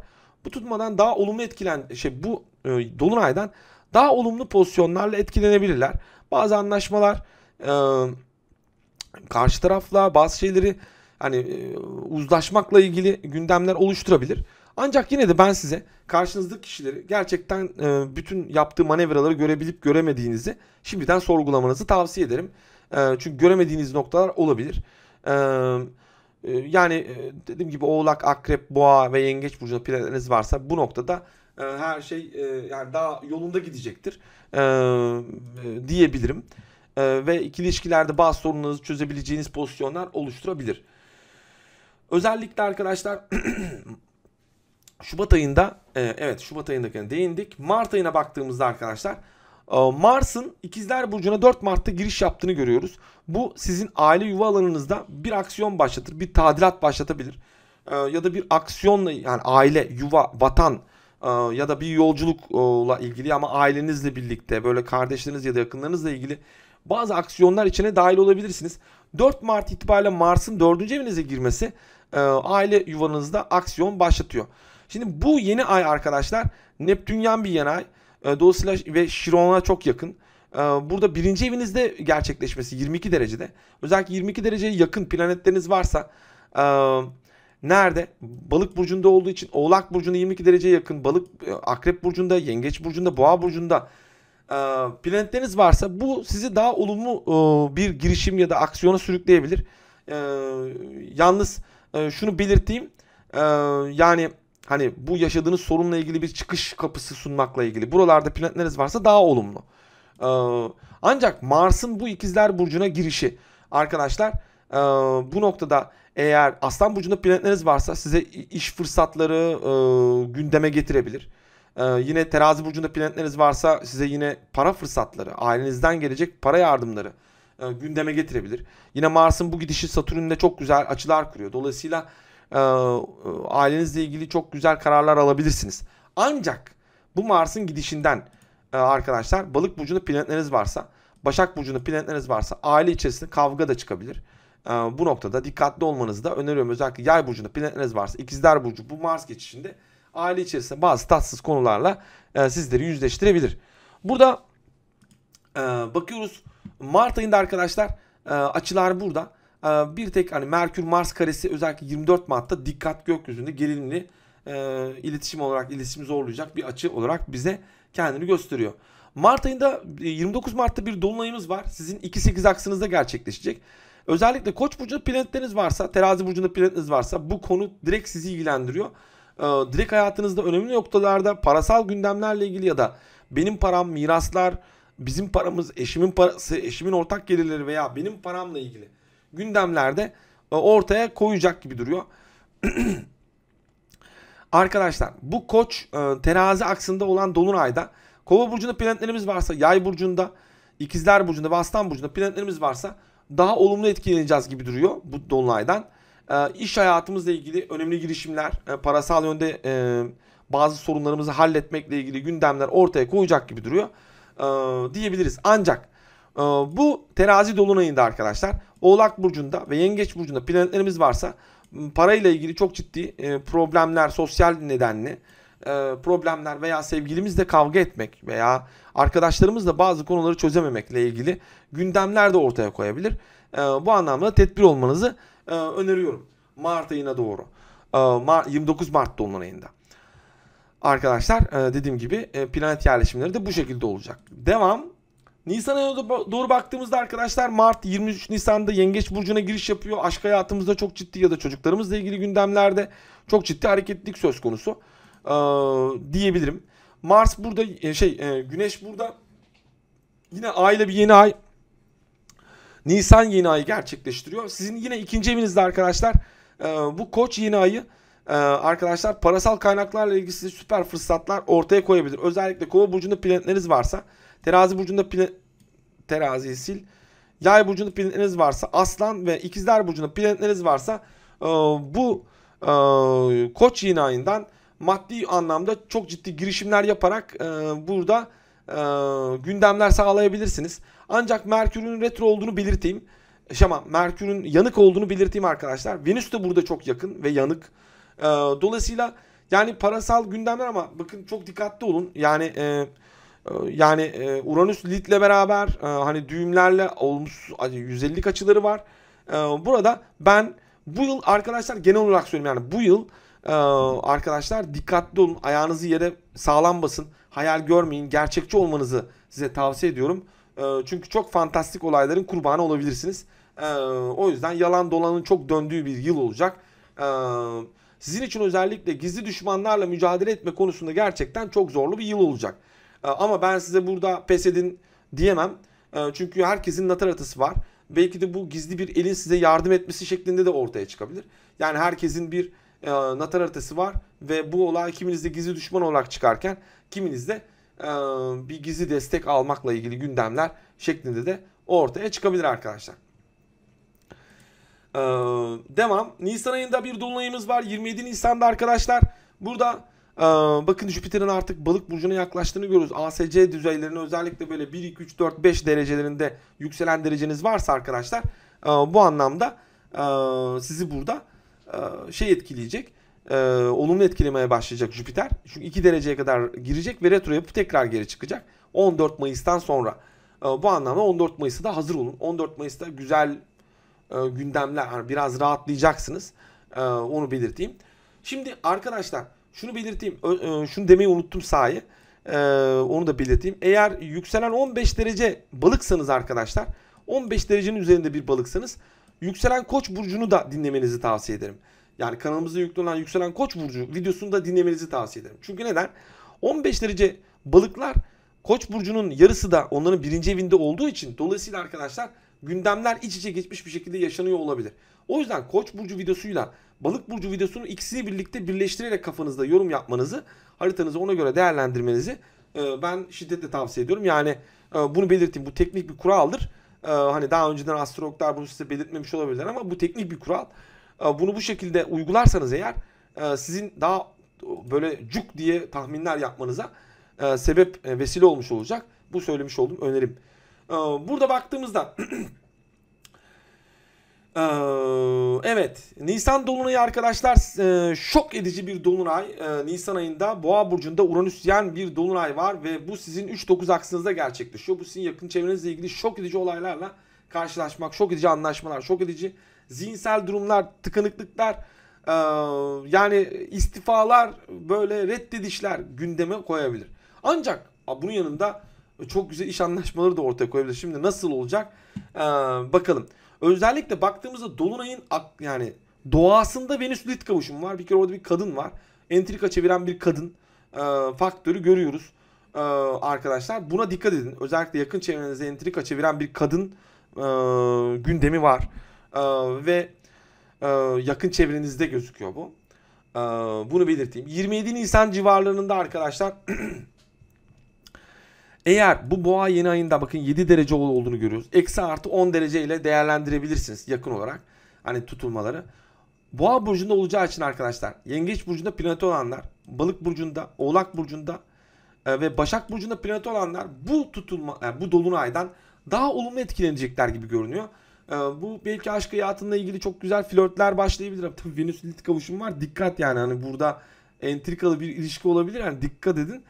A: bu tutmadan daha olumlu etkilen şey bu e, dolunaydan daha olumlu pozisyonlarla etkilenebilirler. Bazı anlaşmalar e, karşı tarafla bazı şeyleri hani e, uzlaşmakla ilgili gündemler oluşturabilir. Ancak yine de ben size karşınızdaki kişileri gerçekten e, bütün yaptığı manevraları görebilip göremediğinizi şimdiden sorgulamanızı tavsiye ederim. E, çünkü göremediğiniz noktalar olabilir. Eee ee, yani e, dediğim gibi Oğlak, Akrep, Boğa ve Yengeç burcunda planetiniz varsa bu noktada e, her şey e, yani daha yolunda gidecektir diyebilirim. Ve ikili ilişkilerde bazı sorunlarınızı çözebileceğiniz pozisyonlar oluşturabilir. Özellikle arkadaşlar Şubat ayında evet Şubat ayındakine değindik. Mart ayına baktığımızda arkadaşlar ee, Mars'ın ikizler Burcu'na 4 Mart'ta giriş yaptığını görüyoruz. Bu sizin aile yuva alanınızda bir aksiyon başlatır, bir tadilat başlatabilir. Ee, ya da bir aksiyonla yani aile, yuva, vatan e, ya da bir yolculukla ilgili ama ailenizle birlikte böyle kardeşleriniz ya da yakınlarınızla ilgili bazı aksiyonlar içine dahil olabilirsiniz. 4 Mart itibariyle Mars'ın 4. evinize girmesi e, aile yuvanızda aksiyon başlatıyor. Şimdi bu yeni ay arkadaşlar Neptünyen bir yeni ay. E, dolayısıyla ve Şiron'a çok yakın. Ee, burada birinci evinizde gerçekleşmesi 22 derecede. Özellikle 22 dereceye yakın planetleriniz varsa e, nerede? Balık burcunda olduğu için Oğlak burcunda 22 dereceye yakın. Balık e, Akrep burcunda, Yengeç burcunda, Boğa burcunda e, planetleriniz varsa bu sizi daha olumlu bir girişim ya da aksiyona sürükleyebilir. Yalnız şunu belirteyim. Yani hani bu yaşadığınız sorunla ilgili bir çıkış kapısı sunmakla ilgili buralarda planetleriniz varsa daha olumlu. Ee, ancak Mars'ın bu ikizler burcuna girişi arkadaşlar e, bu noktada eğer aslan burcunda planetleriniz varsa size iş fırsatları e, gündeme getirebilir. Ee, yine terazi burcunda planetleriniz varsa size yine para fırsatları, ailenizden gelecek para yardımları e, gündeme getirebilir. Yine Mars'ın bu gidişi Satürn'de çok güzel açılar kuruyor. Dolayısıyla e, ailenizle ilgili çok güzel kararlar alabilirsiniz. Ancak bu Mars'ın gidişinden e, arkadaşlar balık burcunda planetleriniz varsa, Başak burcunda planetleriniz varsa aile içerisinde kavga da çıkabilir. E, bu noktada dikkatli olmanızı da öneriyorum. Özellikle yay burcunda planetleriniz varsa, ikizler burcu bu Mars geçişinde aile içerisinde bazı tatsız konularla e, sizleri yüzleştirebilir. Burada e, bakıyoruz Mart ayında arkadaşlar e, açılar burada. Ee, bir tek hani Merkür Mars karesi özellikle 24 Mart'ta dikkat gökyüzünde gerilimli e, iletişim olarak iletişimi zorlayacak bir açı olarak bize kendini gösteriyor. Mart ayında 29 e, Mart'ta bir dolunayımız var. Sizin 2-8 aksınızda gerçekleşecek. Özellikle Koç burcunda planetleriniz varsa, Terazi burcunda planetiniz varsa bu konu direkt sizi ilgilendiriyor. Ee, direkt hayatınızda önemli noktalarda parasal gündemlerle ilgili ya da benim param, miraslar, bizim paramız, eşimin parası, eşimin ortak gelirleri veya benim paramla ilgili gündemlerde e, ortaya koyacak gibi duruyor. Arkadaşlar bu koç e, terazi aksında olan Dolunay'da kova burcunda planetlerimiz varsa yay burcunda ikizler burcunda ve aslan burcunda planetlerimiz varsa daha olumlu etkileneceğiz gibi duruyor bu Dolunay'dan. E, iş hayatımızla ilgili önemli girişimler, parasal yönde bazı sorunlarımızı halletmekle ilgili gündemler ortaya koyacak gibi duruyor diyebiliriz. Ancak ee, bu terazi dolunayında arkadaşlar Oğlak Burcu'nda ve Yengeç Burcu'nda planetlerimiz varsa parayla ilgili çok ciddi e, problemler sosyal nedenli e, problemler veya sevgilimizle kavga etmek veya arkadaşlarımızla bazı konuları çözememekle ilgili gündemler de ortaya koyabilir. E, bu anlamda tedbir olmanızı öneriyorum. Mart ayına doğru. 29 Mart dolunayında. Arkadaşlar dediğim gibi planet yerleşimleri de bu şekilde olacak. Devam Nisan ayına doğru baktığımızda arkadaşlar Mart 23 Nisan'da Yengeç Burcu'na giriş yapıyor. Aşk hayatımızda çok ciddi ya da çocuklarımızla ilgili gündemlerde çok ciddi hareketlilik söz konusu ee, diyebilirim. Mars burada e, şey e, Güneş burada yine ay ile bir yeni ay Nisan yeni ayı gerçekleştiriyor. Sizin yine ikinci evinizde arkadaşlar bu koç yeni ayı arkadaşlar parasal kaynaklarla ilgili süper fırsatlar ortaya koyabilir. Özellikle kova burcunda planetleriniz varsa Terazi burcunda planet teraziyi sil. Yay burcunda planetleriniz varsa, Aslan ve İkizler burcunda planetleriniz varsa e, bu e, Koç yeni ayından maddi anlamda çok ciddi girişimler yaparak e, burada e, gündemler sağlayabilirsiniz. Ancak Merkür'ün retro olduğunu belirteyim. Şama şey Merkür'ün yanık olduğunu belirteyim arkadaşlar. Venüs de burada çok yakın ve yanık. E, dolayısıyla yani parasal gündemler ama bakın çok dikkatli olun. Yani e, ee, yani e, Uranüs Lid'le beraber e, hani düğümlerle olmuş 150 açıları var. Ee, burada ben bu yıl arkadaşlar genel olarak söylüyorum yani bu yıl e, arkadaşlar dikkatli olun. Ayağınızı yere sağlam basın. Hayal görmeyin. Gerçekçi olmanızı size tavsiye ediyorum. Ee, çünkü çok fantastik olayların kurbanı olabilirsiniz. O yüzden yalan dolanın çok döndüğü bir yıl olacak. Sizin için özellikle gizli düşmanlarla mücadele etme konusunda gerçekten çok zorlu bir yıl olacak. Ee, ama ben size burada pes edin diyemem. Ee, çünkü herkesin nataratası var. Belki de bu gizli bir elin size yardım etmesi şeklinde de ortaya çıkabilir. Yani herkesin bir e, nataratası var ve bu olay kiminizde gizli düşman olarak çıkarken kiminizde e, bir gizli destek almakla ilgili gündemler şeklinde de ortaya çıkabilir arkadaşlar. Ee, devam. Nisan ayında bir dolunayımız var. 27 Nisan'da arkadaşlar. Burada bakın Jüpiter'in artık balık burcuna yaklaştığını görüyoruz. ASC düzeylerine özellikle böyle 1, 2, 3, 4, 5 derecelerinde yükselen dereceniz varsa arkadaşlar bu anlamda sizi burada şey etkileyecek. Olumlu etkilemeye başlayacak Jüpiter. Çünkü 2 dereceye kadar girecek ve retro yapıp tekrar geri çıkacak. 14 Mayıs'tan sonra. Bu anlamda 14 Mayıs'ta da hazır olun. 14 Mayıs'ta güzel gündemler, hani biraz rahatlayacaksınız. Onu belirteyim. Şimdi arkadaşlar şunu belirteyim. E, şunu demeyi unuttum sahi. E, onu da belirteyim. Eğer yükselen 15 derece balıksanız arkadaşlar 15 derecenin üzerinde bir balıksanız yükselen koç burcunu da dinlemenizi tavsiye ederim. Yani kanalımızda yüklenen yükselen koç burcu videosunu da dinlemenizi tavsiye ederim. Çünkü neden? 15 derece balıklar koç burcunun yarısı da onların birinci evinde olduğu için dolayısıyla arkadaşlar gündemler iç içe geçmiş bir şekilde yaşanıyor olabilir. O yüzden koç burcu videosuyla balık burcu videosunun ikisini birlikte birleştirerek kafanızda yorum yapmanızı, haritanızı ona göre değerlendirmenizi e, ben şiddetle tavsiye ediyorum. Yani e, bunu belirteyim. Bu teknik bir kuraldır. E, hani daha önceden astrologlar bunu size belirtmemiş olabilirler ama bu teknik bir kural. Bunu bu şekilde uygularsanız eğer sizin daha böyle cuk diye tahminler yapmanıza sebep vesile olmuş olacak. Bu söylemiş olduğum önerim. Burada baktığımızda Ee, evet Nisan Dolunay'ı arkadaşlar e, şok edici bir Dolunay. Ee, Nisan ayında Boğa Burcu'nda Uranüs yan bir Dolunay var ve bu sizin 3-9 aksınızda gerçekleşiyor. Bu sizin yakın çevrenizle ilgili şok edici olaylarla karşılaşmak, şok edici anlaşmalar, şok edici zihinsel durumlar, tıkanıklıklar, e, yani istifalar, böyle reddedişler gündeme koyabilir. Ancak bunun yanında çok güzel iş anlaşmaları da ortaya koyabilir. Şimdi nasıl olacak? Ee, bakalım. Özellikle baktığımızda Dolunay'ın yani doğasında Venüs Lit kavuşumu var. Bir kere orada bir kadın var. Entrika çeviren bir kadın e, faktörü görüyoruz e, arkadaşlar. Buna dikkat edin. Özellikle yakın çevrenizde entrika çeviren bir kadın e, gündemi var. E, ve e, yakın çevrenizde gözüküyor bu. E, bunu belirteyim. 27 Nisan civarlarında arkadaşlar Eğer bu boğa yeni ayında bakın 7 derece olduğunu görüyoruz. Eksi artı 10 derece ile değerlendirebilirsiniz yakın olarak. Hani tutulmaları. Boğa burcunda olacağı için arkadaşlar yengeç burcunda planet olanlar, balık burcunda, oğlak burcunda e, ve başak burcunda planet olanlar bu tutulma yani e, bu dolunaydan daha olumlu etkilenecekler gibi görünüyor. E, bu belki aşk hayatında ilgili çok güzel flörtler başlayabilir. Tabii Venüs Lilith kavuşumu var. Dikkat yani hani burada entrikalı bir ilişki olabilir. Yani dikkat edin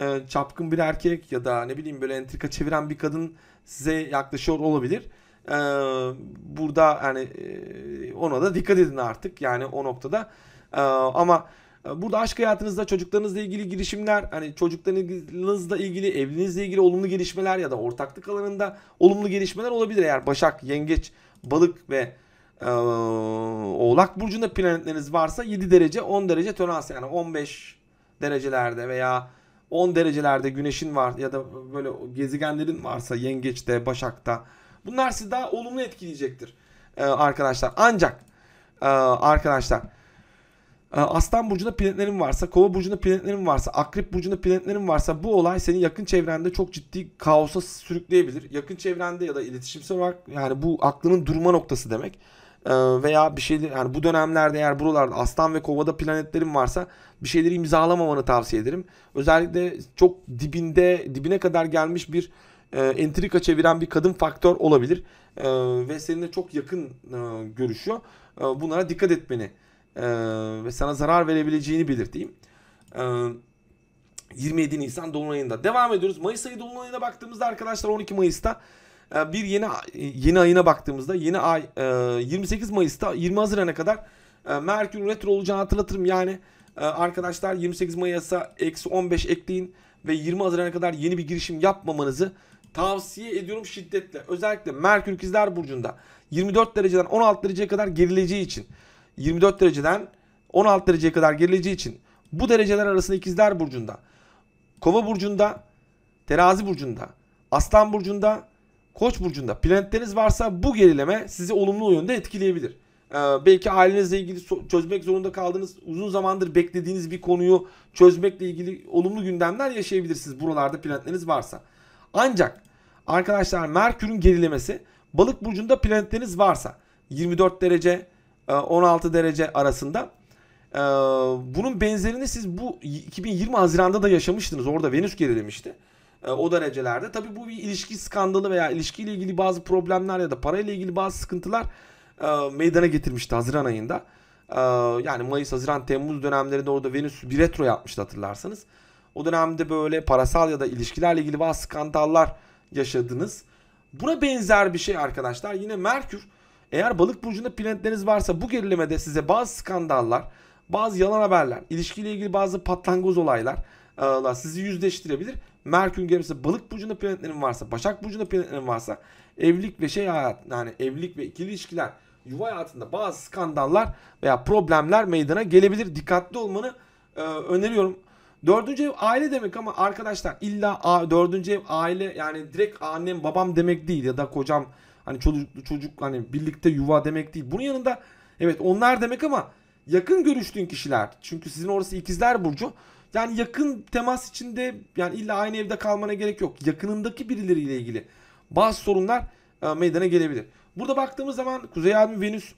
A: e, çapkın bir erkek ya da ne bileyim böyle entrika çeviren bir kadın size yaklaşıyor olabilir. E, burada yani e, ona da dikkat edin artık yani o noktada. E, ama e, Burada aşk hayatınızda çocuklarınızla ilgili girişimler, hani çocuklarınızla ilgili, evliliğinizle ilgili olumlu gelişmeler ya da ortaklık alanında olumlu gelişmeler olabilir. Eğer Başak, Yengeç, Balık ve e, Oğlak burcunda planetleriniz varsa 7 derece, 10 derece törans yani 15 derecelerde veya 10 derecelerde güneşin var ya da böyle gezegenlerin varsa yengeçte, başakta bunlar sizi daha olumlu etkileyecektir e, arkadaşlar. Ancak e, arkadaşlar e, Aslan burcunda planetlerin varsa, Kova burcunda planetlerin varsa, Akrep burcunda planetlerin varsa bu olay seni yakın çevrende çok ciddi kaosa sürükleyebilir. Yakın çevrende ya da iletişimsel olarak yani bu aklının durma noktası demek e, veya bir şeyler yani bu dönemlerde eğer buralarda aslan ve kovada planetlerin varsa bir şeyleri imzalamamanı tavsiye ederim. Özellikle çok dibinde dibine kadar gelmiş bir e, entrika çeviren bir kadın faktör olabilir. E, ve seninle çok yakın e, görüşüyor. E, bunlara dikkat etmeni e, ve sana zarar verebileceğini belirteyim. E, 27 Nisan Dolunay'ında. Devam ediyoruz. Mayıs ayı Dolunay'ına baktığımızda arkadaşlar 12 Mayıs'ta e, bir yeni yeni ayına baktığımızda yeni ay 28 e, Mayıs'ta 20 Haziran'a kadar e, Merkür retro olacağını hatırlatırım. Yani ee, arkadaşlar 28 Mayıs'a eksi 15 ekleyin ve 20 Haziran'a kadar yeni bir girişim yapmamanızı tavsiye ediyorum şiddetle. Özellikle Merkür İkizler Burcu'nda 24 dereceden 16 dereceye kadar gerileceği için 24 dereceden 16 dereceye kadar gerileceği için bu dereceler arasında İkizler Burcu'nda Kova Burcu'nda Terazi Burcu'nda Aslan Burcu'nda Koç Burcu'nda planetleriniz varsa bu gerileme sizi olumlu yönde etkileyebilir. Ee, belki ailenizle ilgili çözmek zorunda kaldığınız, uzun zamandır beklediğiniz bir konuyu çözmekle ilgili olumlu gündemler yaşayabilirsiniz buralarda planetleriniz varsa. Ancak arkadaşlar Merkür'ün gerilemesi balık burcunda planetleriniz varsa 24 derece 16 e, derece arasında e, bunun benzerini siz bu 2020 Haziran'da da yaşamıştınız. Orada Venüs gerilemişti e, o derecelerde. Tabi bu bir ilişki skandalı veya ilişkiyle ilgili bazı problemler ya da parayla ilgili bazı sıkıntılar ee, meydana getirmişti Haziran ayında. Ee, yani Mayıs, Haziran, Temmuz dönemlerinde orada Venüs bir retro yapmıştı hatırlarsanız. O dönemde böyle parasal ya da ilişkilerle ilgili bazı skandallar yaşadınız. Buna benzer bir şey arkadaşlar. Yine Merkür eğer balık burcunda planetleriniz varsa bu gerilemede size bazı skandallar, bazı yalan haberler, ilişkiyle ilgili bazı patlangoz olaylar e, sizi yüzleştirebilir. Merkür gemisi balık burcunda planetlerin varsa, Başak burcunda planetlerin varsa evlilik ve şey hayat yani evlilik ve ikili ilişkiler yuva hayatında bazı skandallar veya problemler meydana gelebilir. Dikkatli olmanı e, öneriyorum. Dördüncü ev aile demek ama arkadaşlar illa a, dördüncü ev aile yani direkt annem babam demek değil ya da kocam hani çocuk, çocuk hani birlikte yuva demek değil. Bunun yanında evet onlar demek ama yakın görüştüğün kişiler. Çünkü sizin orası ikizler burcu. Yani yakın temas içinde yani illa aynı evde kalmana gerek yok. Yakınındaki birileriyle ilgili bazı sorunlar e, meydana gelebilir. Burada baktığımız zaman Kuzey Abim Venüs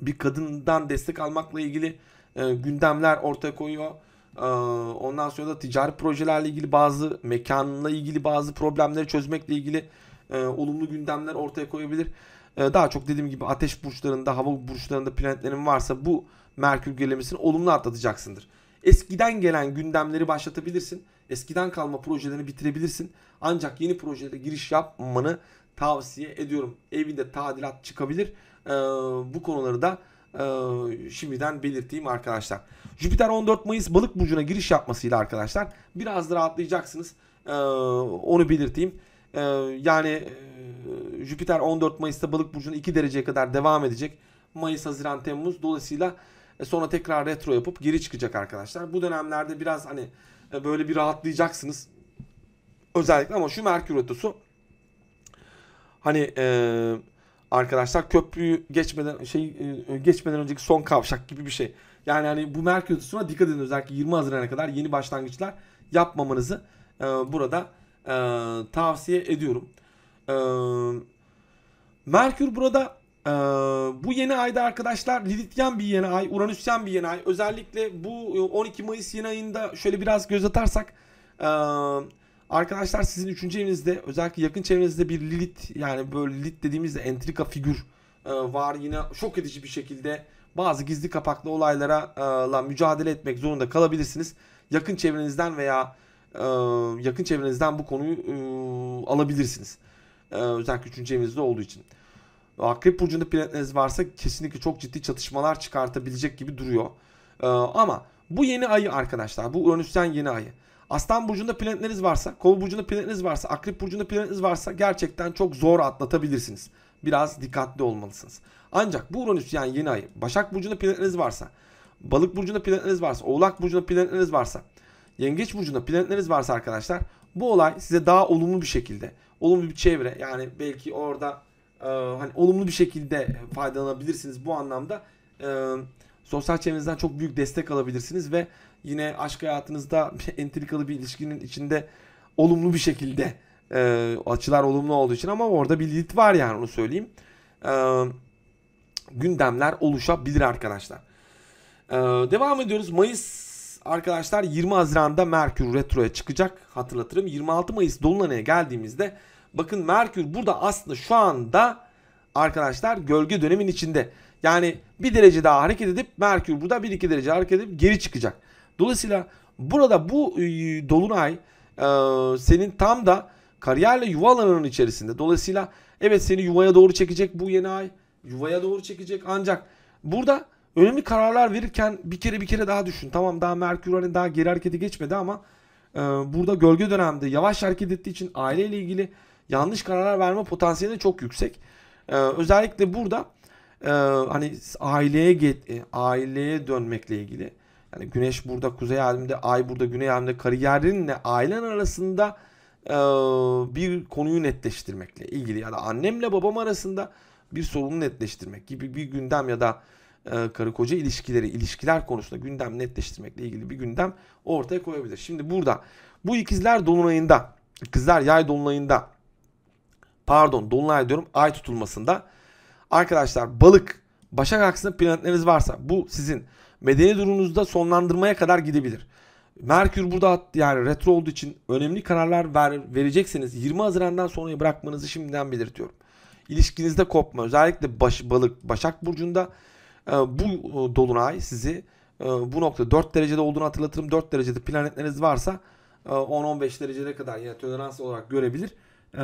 A: bir kadından destek almakla ilgili e, gündemler ortaya koyuyor. E, ondan sonra da ticari projelerle ilgili bazı mekanla ilgili bazı problemleri çözmekle ilgili e, olumlu gündemler ortaya koyabilir. E, daha çok dediğim gibi ateş burçlarında, hava burçlarında planetlerin varsa bu Merkür gerilemesini olumlu atlatacaksındır. Eskiden gelen gündemleri başlatabilirsin. Eskiden kalma projelerini bitirebilirsin. Ancak yeni projelere giriş yapmanı tavsiye ediyorum. Evinde tadilat çıkabilir. E, bu konuları da e, şimdiden belirteyim arkadaşlar. Jüpiter 14 Mayıs balık burcuna giriş yapmasıyla arkadaşlar biraz da rahatlayacaksınız. E, onu belirteyim. E, yani e, Jüpiter 14 Mayıs'ta balık burcuna 2 dereceye kadar devam edecek. Mayıs, Haziran, Temmuz. Dolayısıyla e, sonra tekrar retro yapıp geri çıkacak arkadaşlar. Bu dönemlerde biraz hani e, böyle bir rahatlayacaksınız. Özellikle ama şu Merkür Retrosu hani e, arkadaşlar köprüyü geçmeden şey e, geçmeden önceki son kavşak gibi bir şey. Yani hani bu Merkür Retrosu'na dikkat edin özellikle 20 Haziran'a kadar yeni başlangıçlar yapmamanızı e, burada e, tavsiye ediyorum. E, Merkür burada ee, bu yeni ayda arkadaşlar Lidityen bir yeni ay, Uranüsyen bir yeni ay. Özellikle bu 12 e, Mayıs yeni ayında şöyle biraz göz atarsak e, Arkadaşlar sizin üçüncü evinizde özellikle yakın çevrenizde bir Lilith yani böyle Lilith dediğimizde entrika figür e, var yine şok edici bir şekilde bazı gizli kapaklı olaylara e, la mücadele etmek zorunda kalabilirsiniz. Yakın çevrenizden veya e, yakın çevrenizden bu konuyu e, alabilirsiniz. E, özellikle üçüncü evinizde olduğu için. Akrep burcunda planetleriniz varsa kesinlikle çok ciddi çatışmalar çıkartabilecek gibi duruyor. E, ama bu yeni ayı arkadaşlar bu Uranüs'ten yeni ayı. Aslan burcunda planetiniz varsa, Kova burcunda planetiniz varsa, Akrep burcunda planetiniz varsa gerçekten çok zor atlatabilirsiniz. Biraz dikkatli olmalısınız. Ancak bu Uranüs yani yeni ay, Başak burcunda planetiniz varsa, Balık burcunda planetiniz varsa, Oğlak burcunda planetiniz varsa, Yengeç burcunda planetiniz varsa arkadaşlar bu olay size daha olumlu bir şekilde, olumlu bir çevre yani belki orada e, hani olumlu bir şekilde faydalanabilirsiniz bu anlamda. E, sosyal çevrenizden çok büyük destek alabilirsiniz ve yine aşk hayatınızda entrikalı bir ilişkinin içinde olumlu bir şekilde e, açılar olumlu olduğu için ama orada bir lit var yani onu söyleyeyim. E, gündemler oluşabilir arkadaşlar. E, devam ediyoruz. Mayıs arkadaşlar 20 Haziran'da Merkür Retro'ya çıkacak. Hatırlatırım 26 Mayıs Dolunay'a geldiğimizde bakın Merkür burada aslında şu anda arkadaşlar gölge dönemin içinde. Yani bir derece daha hareket edip Merkür burada 1-2 derece hareket edip geri çıkacak. Dolayısıyla burada bu e, dolunay e, senin tam da kariyerle yuva alanının içerisinde. Dolayısıyla evet seni yuvaya doğru çekecek bu yeni ay. Yuvaya doğru çekecek ancak burada önemli kararlar verirken bir kere bir kere daha düşün. Tamam daha Merkür hani daha geri harekete geçmedi ama e, burada gölge dönemde yavaş hareket ettiği için aileyle ilgili yanlış kararlar verme potansiyeli çok yüksek. özellikle burada hani aileye get, aileye dönmekle ilgili yani güneş burada kuzey halimde, ay burada güney halimde kariyerinle ailen arasında e, bir konuyu netleştirmekle ilgili. ya da annemle babam arasında bir sorunu netleştirmek gibi bir gündem ya da e, karı koca ilişkileri, ilişkiler konusunda gündem netleştirmekle ilgili bir gündem ortaya koyabilir. Şimdi burada bu ikizler dolunayında, ikizler yay dolunayında pardon dolunay diyorum ay tutulmasında arkadaşlar balık Başak aksında planetleriniz varsa bu sizin medeni durumunuzda sonlandırmaya kadar gidebilir. Merkür burada yani retro olduğu için önemli kararlar ver, verecekseniz 20 Haziran'dan sonra bırakmanızı şimdiden belirtiyorum. İlişkinizde kopma özellikle baş, balık Başak Burcu'nda e, bu e, dolunay sizi e, bu nokta 4 derecede olduğunu hatırlatırım. 4 derecede planetleriniz varsa e, 10-15 derecede kadar yine tolerans olarak görebilir. E,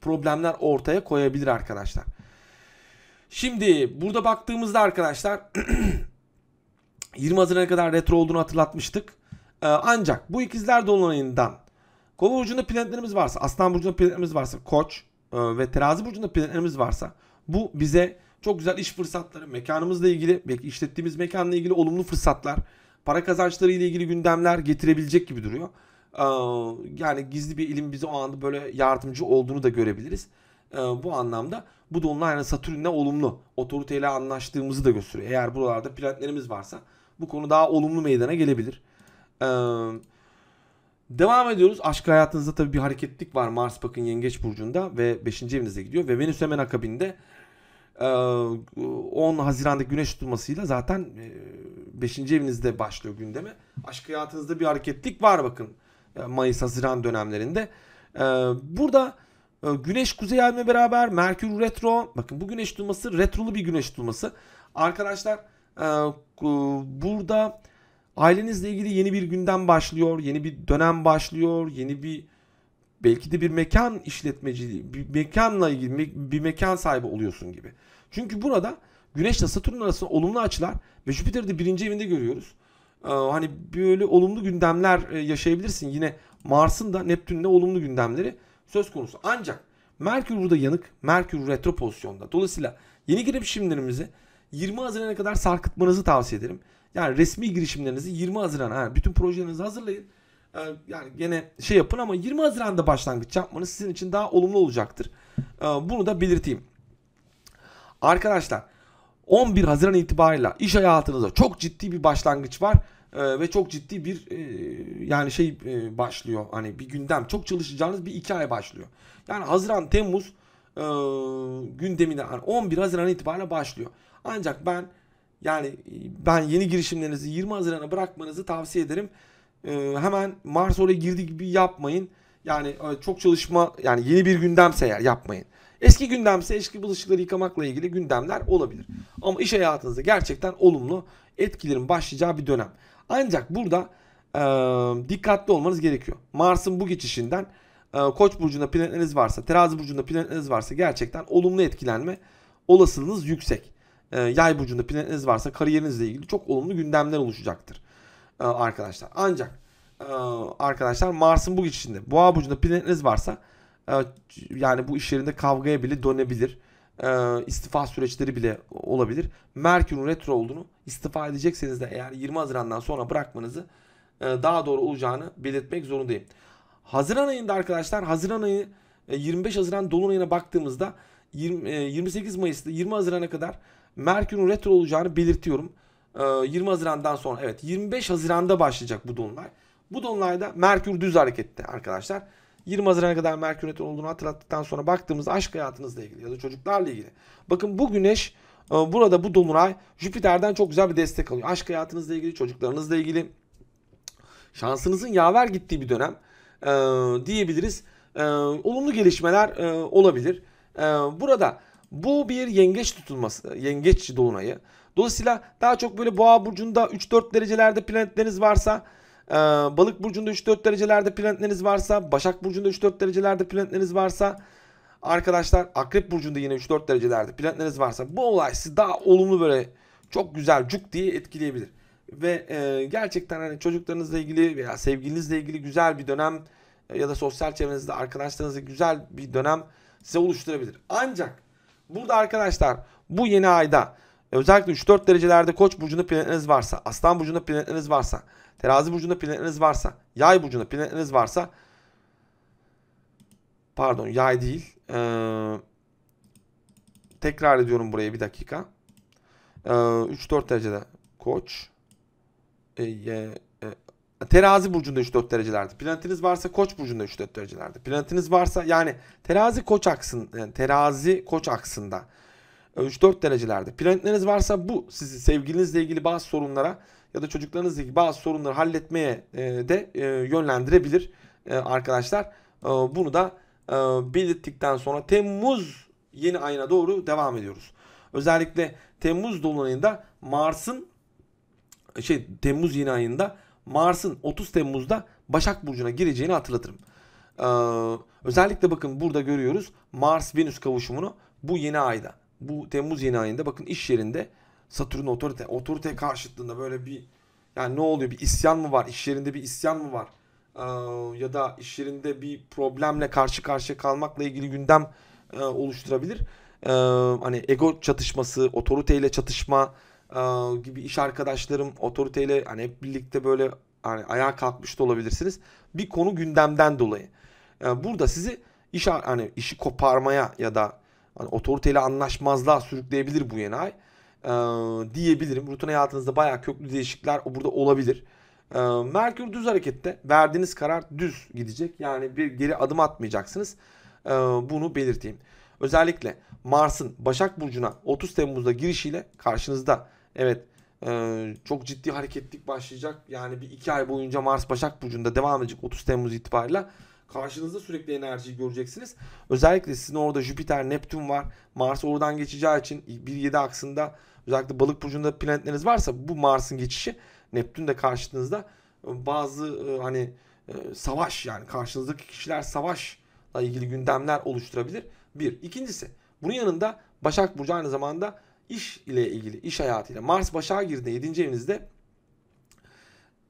A: problemler ortaya koyabilir arkadaşlar. Şimdi burada baktığımızda arkadaşlar 20 Haziran'a kadar retro olduğunu hatırlatmıştık. Ee, ancak bu ikizler dolunayından Kova burcunda planetlerimiz varsa, Aslan burcunda planetlerimiz varsa, Koç e, ve Terazi burcunda planetlerimiz varsa bu bize çok güzel iş fırsatları, mekanımızla ilgili, belki işlettiğimiz mekanla ilgili olumlu fırsatlar, para kazançları ile ilgili gündemler getirebilecek gibi duruyor. Ee, yani gizli bir ilim bize o anda böyle yardımcı olduğunu da görebiliriz. Ee, bu anlamda bu dolunay yani Satürn'le olumlu. Otoriteyle anlaştığımızı da gösteriyor. Eğer buralarda planetlerimiz varsa bu konu daha olumlu meydana gelebilir. Ee, devam ediyoruz. Aşk hayatınızda tabii bir hareketlik var. Mars bakın Yengeç Burcu'nda ve 5. evinize gidiyor. Ve Venüs hemen akabinde 10 e, Haziran'da güneş tutulmasıyla zaten 5. E, evinizde başlıyor gündeme. Aşk hayatınızda bir hareketlik var bakın e, Mayıs-Haziran dönemlerinde. Burada güneş kuzey ayına beraber Merkür retro. Bakın bu güneş tutulması retrolu bir güneş tutulması. Arkadaşlar ee, burada ailenizle ilgili yeni bir günden başlıyor, yeni bir dönem başlıyor, yeni bir belki de bir mekan işletmeciliği, bir mekanla ilgili bir mekan sahibi oluyorsun gibi. Çünkü burada Güneşle Satürn arasında olumlu açılar ve Jüpiter'i de birinci evinde görüyoruz. Ee, hani böyle olumlu gündemler e, yaşayabilirsin. Yine Mars'ın da Neptün'le olumlu gündemleri söz konusu. Ancak Merkür burada yanık, Merkür retro pozisyonda. Dolayısıyla yeni girişimlerimizi 20 Haziran'a kadar sarkıtmanızı tavsiye ederim. Yani resmi girişimlerinizi 20 Haziran yani bütün projelerinizi hazırlayın. Ee, yani gene şey yapın ama 20 Haziran'da başlangıç yapmanız sizin için daha olumlu olacaktır. Ee, bunu da belirteyim. Arkadaşlar 11 Haziran itibariyle iş hayatınıza çok ciddi bir başlangıç var ee, ve çok ciddi bir e, yani şey e, başlıyor hani bir gündem çok çalışacağınız bir iki ay başlıyor. Yani Haziran Temmuz e, gündemine 11 Haziran itibariyle başlıyor. Ancak ben yani ben yeni girişimlerinizi 20 Haziran'a bırakmanızı tavsiye ederim. Ee, hemen Mars oraya girdi gibi yapmayın. Yani e, çok çalışma yani yeni bir gündemse eğer yapmayın. Eski gündemse eski bulaşıkları yıkamakla ilgili gündemler olabilir. Ama iş hayatınızda gerçekten olumlu etkilerin başlayacağı bir dönem. Ancak burada e, dikkatli olmanız gerekiyor. Mars'ın bu geçişinden e, Koç burcunda planetiniz varsa, Terazi burcunda planetiniz varsa gerçekten olumlu etkilenme olasılığınız yüksek. E, yay burcunda planetiniz varsa kariyerinizle ilgili çok olumlu gündemler oluşacaktır e, arkadaşlar. Ancak e, arkadaşlar Mars'ın bu içinde boğa burcunda planetiniz varsa yani bu iş yerinde kavgaya bile dönebilir. istifa süreçleri bile olabilir. Merkür'ün retro olduğunu istifa edecekseniz de eğer 20 Haziran'dan sonra bırakmanızı daha doğru olacağını belirtmek zorundayım. Haziran ayında arkadaşlar Haziran ayı 25 Haziran Dolunay'ına baktığımızda 20, 28 Mayıs'ta 20 Haziran'a kadar Merkür'ün retro olacağını belirtiyorum. 20 ee, Haziran'dan sonra evet 25 Haziran'da başlayacak bu dolunay. Bu dolunayda Merkür düz harekette arkadaşlar. 20 Haziran'a kadar Merkür retro olduğunu hatırlattıktan sonra baktığımızda aşk hayatınızla ilgili ya da çocuklarla ilgili. Bakın bu güneş e, burada bu dolunay Jüpiter'den çok güzel bir destek alıyor. Aşk hayatınızla ilgili, çocuklarınızla ilgili şansınızın yaver gittiği bir dönem e, diyebiliriz. E, olumlu gelişmeler olabilir. Burada bu bir yengeç tutulması, yengeç dolunayı. Dolayısıyla daha çok böyle boğa burcunda 3-4 derecelerde planetleriniz varsa, e, balık burcunda 3-4 derecelerde planetleriniz varsa, başak burcunda 3-4 derecelerde planetleriniz varsa, arkadaşlar akrep burcunda yine 3-4 derecelerde planetleriniz varsa bu olay sizi daha olumlu böyle çok güzel cuk diye etkileyebilir. Ve e, gerçekten hani çocuklarınızla ilgili veya sevgilinizle ilgili güzel bir dönem e, ya da sosyal çevrenizde arkadaşlarınızla güzel bir dönem size oluşturabilir. Ancak Burada arkadaşlar bu yeni ayda özellikle 3-4 derecelerde koç burcunda planetiniz varsa, aslan burcunda planetiniz varsa, terazi burcunda planetiniz varsa, yay burcunda planetiniz varsa pardon yay değil ee, tekrar ediyorum buraya bir dakika. Ee, 3-4 derecede koç e, Terazi burcunda 3-4 derecelerdi. Planetiniz varsa Koç burcunda 3-4 derecelerdi. Planetiniz varsa yani Terazi Koç aksın yani Terazi Koç aksında 3-4 e, derecelerdi. Planetiniz varsa bu sizi sevgilinizle ilgili bazı sorunlara ya da çocuklarınızla ilgili bazı sorunları halletmeye e, de e, yönlendirebilir arkadaşlar. Bunu da belirttikten sonra Temmuz yeni ayına doğru devam ediyoruz. Özellikle Temmuz dolunayında Mars'ın şey Temmuz yeni ayında Mars'ın 30 Temmuz'da Başak Burcu'na gireceğini hatırlatırım. Ee, özellikle bakın burada görüyoruz Mars-Venüs kavuşumunu bu yeni ayda. Bu Temmuz yeni ayında bakın iş yerinde Satürn otorite, otorite karşıtlığında böyle bir yani ne oluyor bir isyan mı var? İş yerinde bir isyan mı var? Ee, ya da iş yerinde bir problemle karşı karşıya kalmakla ilgili gündem e, oluşturabilir. Ee, hani ego çatışması, otoriteyle çatışma, ee, gibi iş arkadaşlarım otoriteyle hani hep birlikte böyle hani ayağa kalkmış da olabilirsiniz. Bir konu gündemden dolayı. Ee, burada sizi iş hani işi koparmaya ya da hani otoriteyle anlaşmazlığa sürükleyebilir bu yeni ay. Ee, diyebilirim. Rutin hayatınızda bayağı köklü değişiklikler burada olabilir. Merkür düz harekette verdiğiniz karar düz gidecek. Yani bir geri adım atmayacaksınız. bunu belirteyim. Özellikle Mars'ın Başak Burcu'na 30 Temmuz'da girişiyle karşınızda Evet çok ciddi hareketlik başlayacak. Yani bir iki ay boyunca Mars Başak Burcu'nda devam edecek 30 Temmuz itibariyle. Karşınızda sürekli enerjiyi göreceksiniz. Özellikle sizin orada Jüpiter, Neptün var. Mars oradan geçeceği için 1-7 aksında özellikle balık burcunda planetleriniz varsa bu Mars'ın geçişi Neptün de karşınızda bazı hani savaş yani karşınızdaki kişiler savaşla ilgili gündemler oluşturabilir. Bir. ikincisi bunun yanında Başak Burcu aynı zamanda iş ile ilgili, iş hayatıyla Mars başa girdi 7. evinizde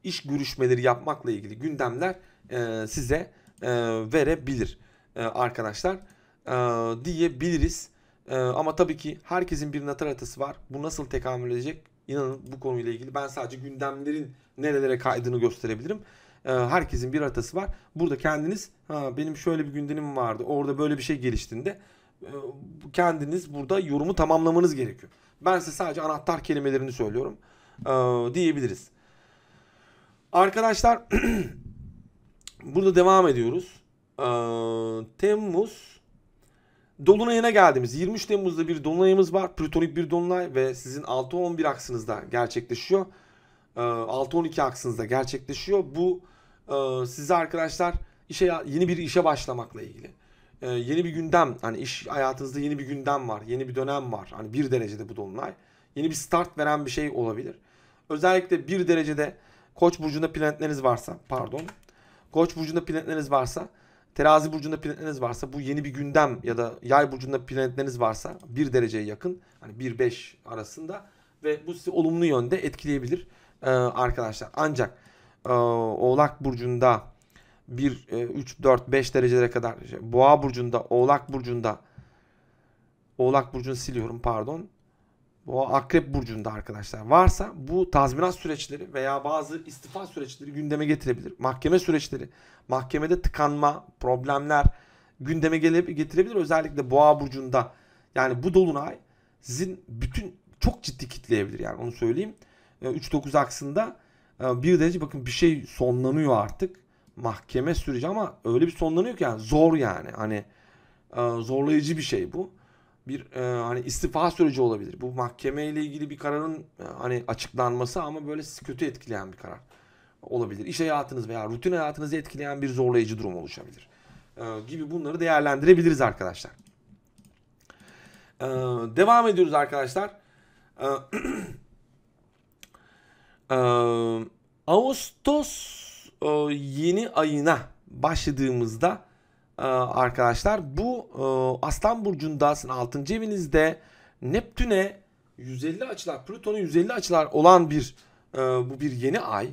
A: iş görüşmeleri yapmakla ilgili gündemler e, size e, verebilir e, arkadaşlar e, diyebiliriz. E, ama tabii ki herkesin bir natar atası var. Bu nasıl tekamül edecek? İnanın bu konuyla ilgili ben sadece gündemlerin nerelere kaydığını gösterebilirim. E, herkesin bir atası var. Burada kendiniz ha, benim şöyle bir gündemim vardı. Orada böyle bir şey geliştiğinde ee, kendiniz burada yorumu tamamlamanız gerekiyor. Ben size sadece anahtar kelimelerini söylüyorum ee, diyebiliriz. Arkadaşlar burada devam ediyoruz. Ee, Temmuz Dolunayına geldiğimiz 23 Temmuz'da bir dolunayımız var. Plütonik bir dolunay ve sizin 6-11 aksınızda gerçekleşiyor. 6-12 aksınızda gerçekleşiyor. Bu e, size arkadaşlar işe yeni bir işe başlamakla ilgili e, yeni bir gündem hani iş hayatınızda yeni bir gündem var. Yeni bir dönem var. Hani bir derecede bu dolunay. Yeni bir start veren bir şey olabilir. Özellikle bir derecede Koç burcunda planetleriniz varsa, pardon. Koç burcunda planetleriniz varsa, Terazi burcunda planetleriniz varsa, bu yeni bir gündem ya da Yay burcunda planetleriniz varsa bir dereceye yakın, hani 1-5 arasında ve bu sizi olumlu yönde etkileyebilir e, arkadaşlar. Ancak e, Oğlak burcunda 1, 3, 4, 5 derecelere kadar şey, Boğa burcunda, Oğlak burcunda Oğlak burcunu siliyorum pardon. Boğa Akrep burcunda arkadaşlar varsa bu tazminat süreçleri veya bazı istifa süreçleri gündeme getirebilir. Mahkeme süreçleri, mahkemede tıkanma, problemler gündeme getirebilir özellikle Boğa burcunda. Yani bu dolunay sizin bütün çok ciddi kitleyebilir yani onu söyleyeyim. 3-9 e, aksında e, bir derece bakın bir şey sonlanıyor artık mahkeme süreci ama öyle bir sonlanıyor ki yani zor yani. Hani e, zorlayıcı bir şey bu. Bir e, hani istifa süreci olabilir. Bu mahkemeyle ilgili bir kararın e, hani açıklanması ama böyle sizi kötü etkileyen bir karar olabilir. iş hayatınız veya rutin hayatınızı etkileyen bir zorlayıcı durum oluşabilir. E, gibi bunları değerlendirebiliriz arkadaşlar. E, devam ediyoruz arkadaşlar. E, e, Ağustos ee, yeni ayına başladığımızda e, arkadaşlar bu e, Aslan Burcu'ndasın 6. evinizde Neptün'e 150 açılar Plüton'a 150 açılar olan bir e, bu bir yeni ay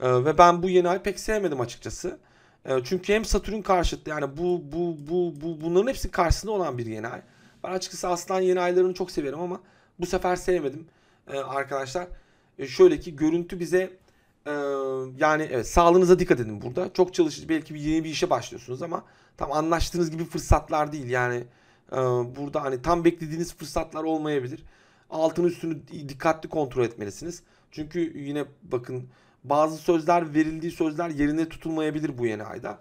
A: ve ben bu yeni ay pek sevmedim açıkçası. Çünkü hem Satürn karşıtı yani bu, bu, bu, bu bunların hepsi karşısında olan bir yeni ay. Ben açıkçası aslan yeni aylarını çok severim ama bu sefer sevmedim arkadaşlar. Şöyle ki görüntü bize ee, yani evet sağlığınıza dikkat edin burada. Çok çalışıp belki bir yeni bir işe başlıyorsunuz ama tam anlaştığınız gibi fırsatlar değil. Yani e, burada hani tam beklediğiniz fırsatlar olmayabilir. Altını üstünü dikkatli kontrol etmelisiniz. Çünkü yine bakın bazı sözler verildiği sözler yerine tutulmayabilir bu yeni ayda.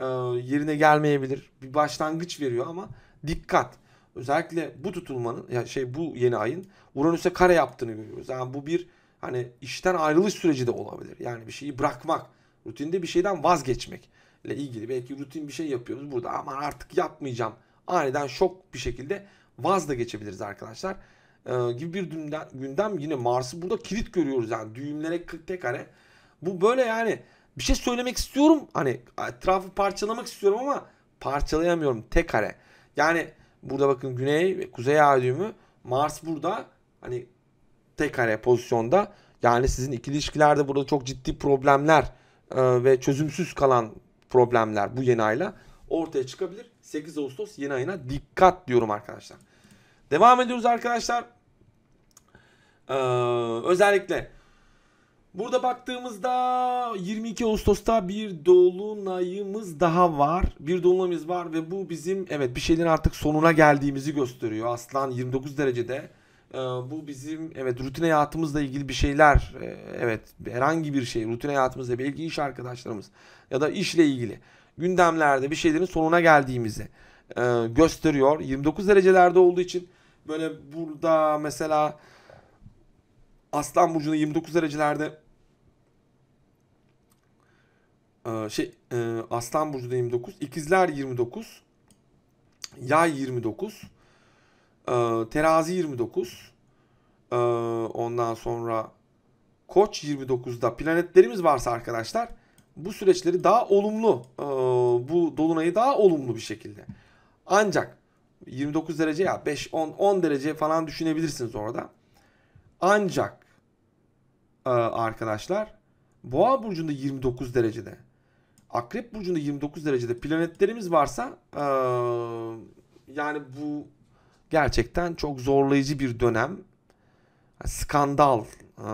A: E, yerine gelmeyebilir. Bir başlangıç veriyor ama dikkat. Özellikle bu tutulmanın ya şey bu yeni ayın Uranüs'e kare yaptığını görüyoruz. Yani bu bir Hani işten ayrılış süreci de olabilir. Yani bir şeyi bırakmak, rutinde bir şeyden vazgeçmekle ilgili. Belki rutin bir şey yapıyoruz burada ama artık yapmayacağım. Aniden şok bir şekilde vaz da geçebiliriz arkadaşlar. Ee, gibi bir gündem, gündem yine Mars'ı burada kilit görüyoruz yani düğümlere tek hani. Bu böyle yani bir şey söylemek istiyorum. Hani etrafı parçalamak istiyorum ama parçalayamıyorum tek kare. Yani burada bakın güney ve kuzey ay düğümü Mars burada hani tek kare hani pozisyonda. Yani sizin ikili ilişkilerde burada çok ciddi problemler e, ve çözümsüz kalan problemler bu yeni ayla ortaya çıkabilir. 8 Ağustos yeni ayına dikkat diyorum arkadaşlar. Devam ediyoruz arkadaşlar. Ee, özellikle burada baktığımızda 22 Ağustos'ta bir dolunayımız daha var. Bir dolunayımız var ve bu bizim evet bir şeylerin artık sonuna geldiğimizi gösteriyor. Aslan 29 derecede ee, bu bizim evet rutin hayatımızla ilgili bir şeyler e, evet herhangi bir şey rutin hayatımızla belki iş arkadaşlarımız ya da işle ilgili gündemlerde bir şeylerin sonuna geldiğimizi e, gösteriyor. 29 derecelerde olduğu için böyle burada mesela Aslan Burcu'nda 29 derecelerde e, şey Aslan Burcu'da 29, İkizler 29, Yay 29, ee, terazi 29. Ee, ondan sonra Koç 29'da planetlerimiz varsa arkadaşlar bu süreçleri daha olumlu, e, bu dolunayı daha olumlu bir şekilde. Ancak 29 derece ya 5 10 10 derece falan düşünebilirsiniz orada. Ancak e, arkadaşlar Boğa burcunda 29 derecede Akrep burcunda 29 derecede planetlerimiz varsa e, yani bu gerçekten çok zorlayıcı bir dönem. Skandal e,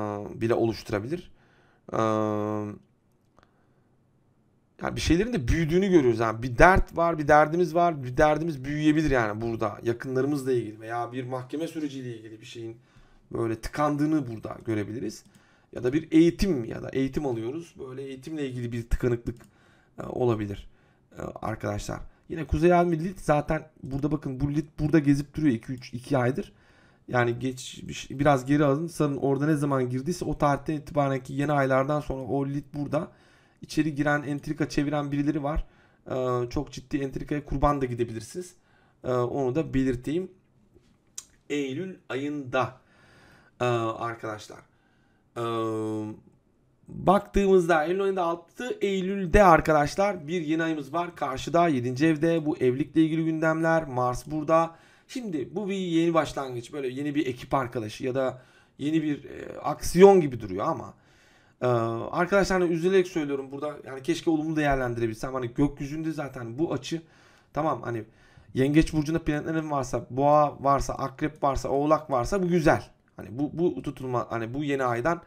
A: bile oluşturabilir. E, yani bir şeylerin de büyüdüğünü görüyoruz. Yani bir dert var, bir derdimiz var. Bir derdimiz büyüyebilir yani burada. Yakınlarımızla ilgili veya bir mahkeme süreciyle ilgili bir şeyin böyle tıkandığını burada görebiliriz. Ya da bir eğitim ya da eğitim alıyoruz. Böyle eğitimle ilgili bir tıkanıklık e, olabilir arkadaşlar. Yine Kuzey Almi Lid zaten burada bakın bu Lid burada gezip duruyor 2-3 2 aydır. Yani geç biraz geri alın. Sarın orada ne zaman girdiyse o tarihten itibaren ki yeni aylardan sonra o Lid burada. içeri giren entrika çeviren birileri var. Ee, çok ciddi entrikaya kurban da gidebilirsiniz. Ee, onu da belirteyim. Eylül ayında ee, arkadaşlar. Ee, baktığımızda Eylül'de ayında 6 Eylül'de arkadaşlar bir yeni ayımız var. Karşıda 7. evde bu evlilikle ilgili gündemler. Mars burada. Şimdi bu bir yeni başlangıç. Böyle yeni bir ekip arkadaşı ya da yeni bir e, aksiyon gibi duruyor ama e, arkadaşlar hani üzülerek söylüyorum burada yani keşke olumlu değerlendirebilsem. Hani gökyüzünde zaten bu açı tamam hani yengeç burcunda planetlerin varsa, boğa varsa, akrep varsa, oğlak varsa bu güzel. Hani bu bu tutulma hani bu yeni aydan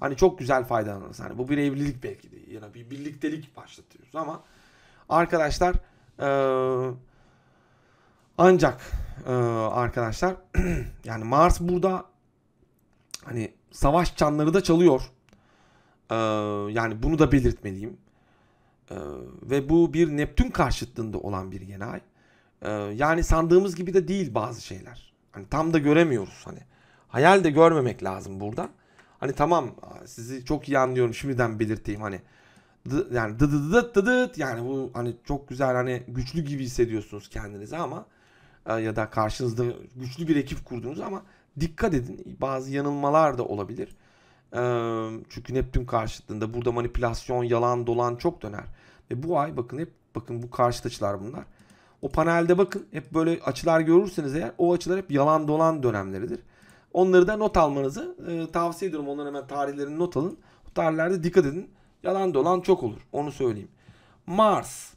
A: Hani çok güzel faydalanırız. Hani bu bir evlilik belki de. Yani bir birliktelik başlatıyoruz ama arkadaşlar ee, ancak e, arkadaşlar yani Mars burada hani savaş çanları da çalıyor. E, yani bunu da belirtmeliyim. E, ve bu bir Neptün karşıtlığında olan bir yeni ay. E, yani sandığımız gibi de değil bazı şeyler. Hani tam da göremiyoruz hani. Hayal de görmemek lazım burada. Hani tamam sizi çok iyi anlıyorum şimdiden belirteyim hani dı, yani dı dı dı dı dı dı yani bu hani çok güzel hani güçlü gibi hissediyorsunuz kendinizi ama e, ya da karşınızda güçlü bir ekip kurdunuz ama dikkat edin bazı yanılmalar da olabilir. E, çünkü Neptün karşıtlığında burada manipülasyon, yalan, dolan çok döner. Ve bu ay bakın hep bakın bu karşıt açılar bunlar. O panelde bakın hep böyle açılar görürseniz eğer o açılar hep yalan dolan dönemleridir. Onları da not almanızı e, tavsiye ediyorum. Onların hemen tarihlerini not alın. Bu tarihlerde dikkat edin. Yalan dolan çok olur. Onu söyleyeyim. Mars.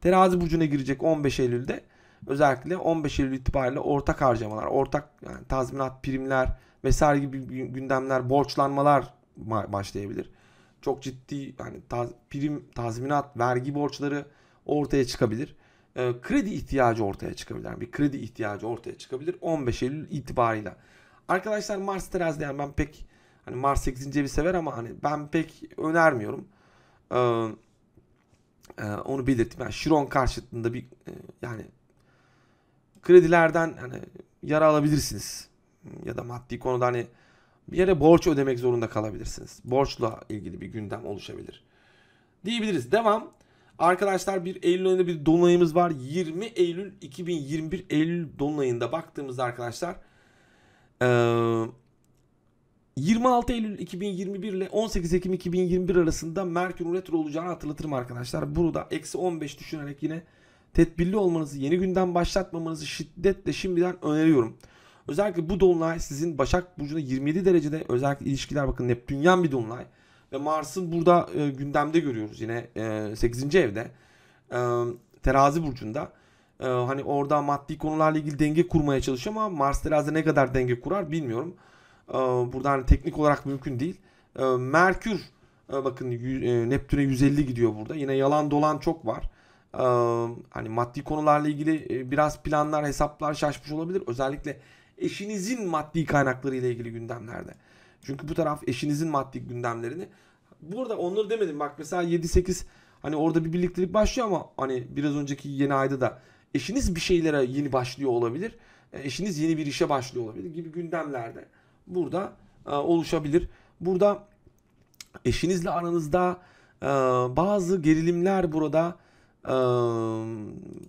A: Terazi burcuna girecek 15 Eylül'de. Özellikle 15 Eylül itibariyle ortak harcamalar, ortak yani tazminat, primler vesaire gibi gündemler, borçlanmalar başlayabilir. Çok ciddi yani taz, prim, tazminat, vergi borçları ortaya çıkabilir. E, kredi ihtiyacı ortaya çıkabilir. Yani bir kredi ihtiyacı ortaya çıkabilir 15 Eylül itibariyle. Arkadaşlar Mars terazileyen yani ben pek hani Mars 8. evi sever ama hani ben pek önermiyorum. Ee, e, onu belirttim. Yani Şiron karşıtında bir e, yani kredilerden hani yara alabilirsiniz. Ya da maddi konuda hani bir yere borç ödemek zorunda kalabilirsiniz. Borçla ilgili bir gündem oluşabilir. Diyebiliriz. Devam. Arkadaşlar bir Eylül ayında bir dolunayımız var. 20 Eylül 2021 Eylül dolunayında baktığımızda arkadaşlar 26 Eylül 2021 ile 18 Ekim 2021 arasında Merkür retro olacağını hatırlatırım arkadaşlar. Burada eksi 15 düşünerek yine tedbirli olmanızı, yeni günden başlatmamanızı şiddetle şimdiden öneriyorum. Özellikle bu dolunay sizin Başak Burcu'nda 27 derecede özellikle ilişkiler bakın Neptünyen bir dolunay. Ve Mars'ın burada e, gündemde görüyoruz yine e, 8. evde. E, terazi Burcu'nda. Ee, hani orada maddi konularla ilgili denge kurmaya çalışıyor ama Mars terazide ne kadar denge kurar bilmiyorum. Ee, burada hani teknik olarak mümkün değil. Ee, Merkür e, bakın e, Neptün'e 150 gidiyor burada. Yine yalan dolan çok var. Ee, hani maddi konularla ilgili e, biraz planlar, hesaplar şaşmış olabilir. Özellikle eşinizin maddi kaynakları ile ilgili gündemlerde. Çünkü bu taraf eşinizin maddi gündemlerini burada onları demedim. Bak mesela 7 8 hani orada bir birliktelik başlıyor ama hani biraz önceki yeni ayda da Eşiniz bir şeylere yeni başlıyor olabilir. E, eşiniz yeni bir işe başlıyor olabilir gibi gündemlerde burada e, oluşabilir. Burada eşinizle aranızda e, bazı gerilimler burada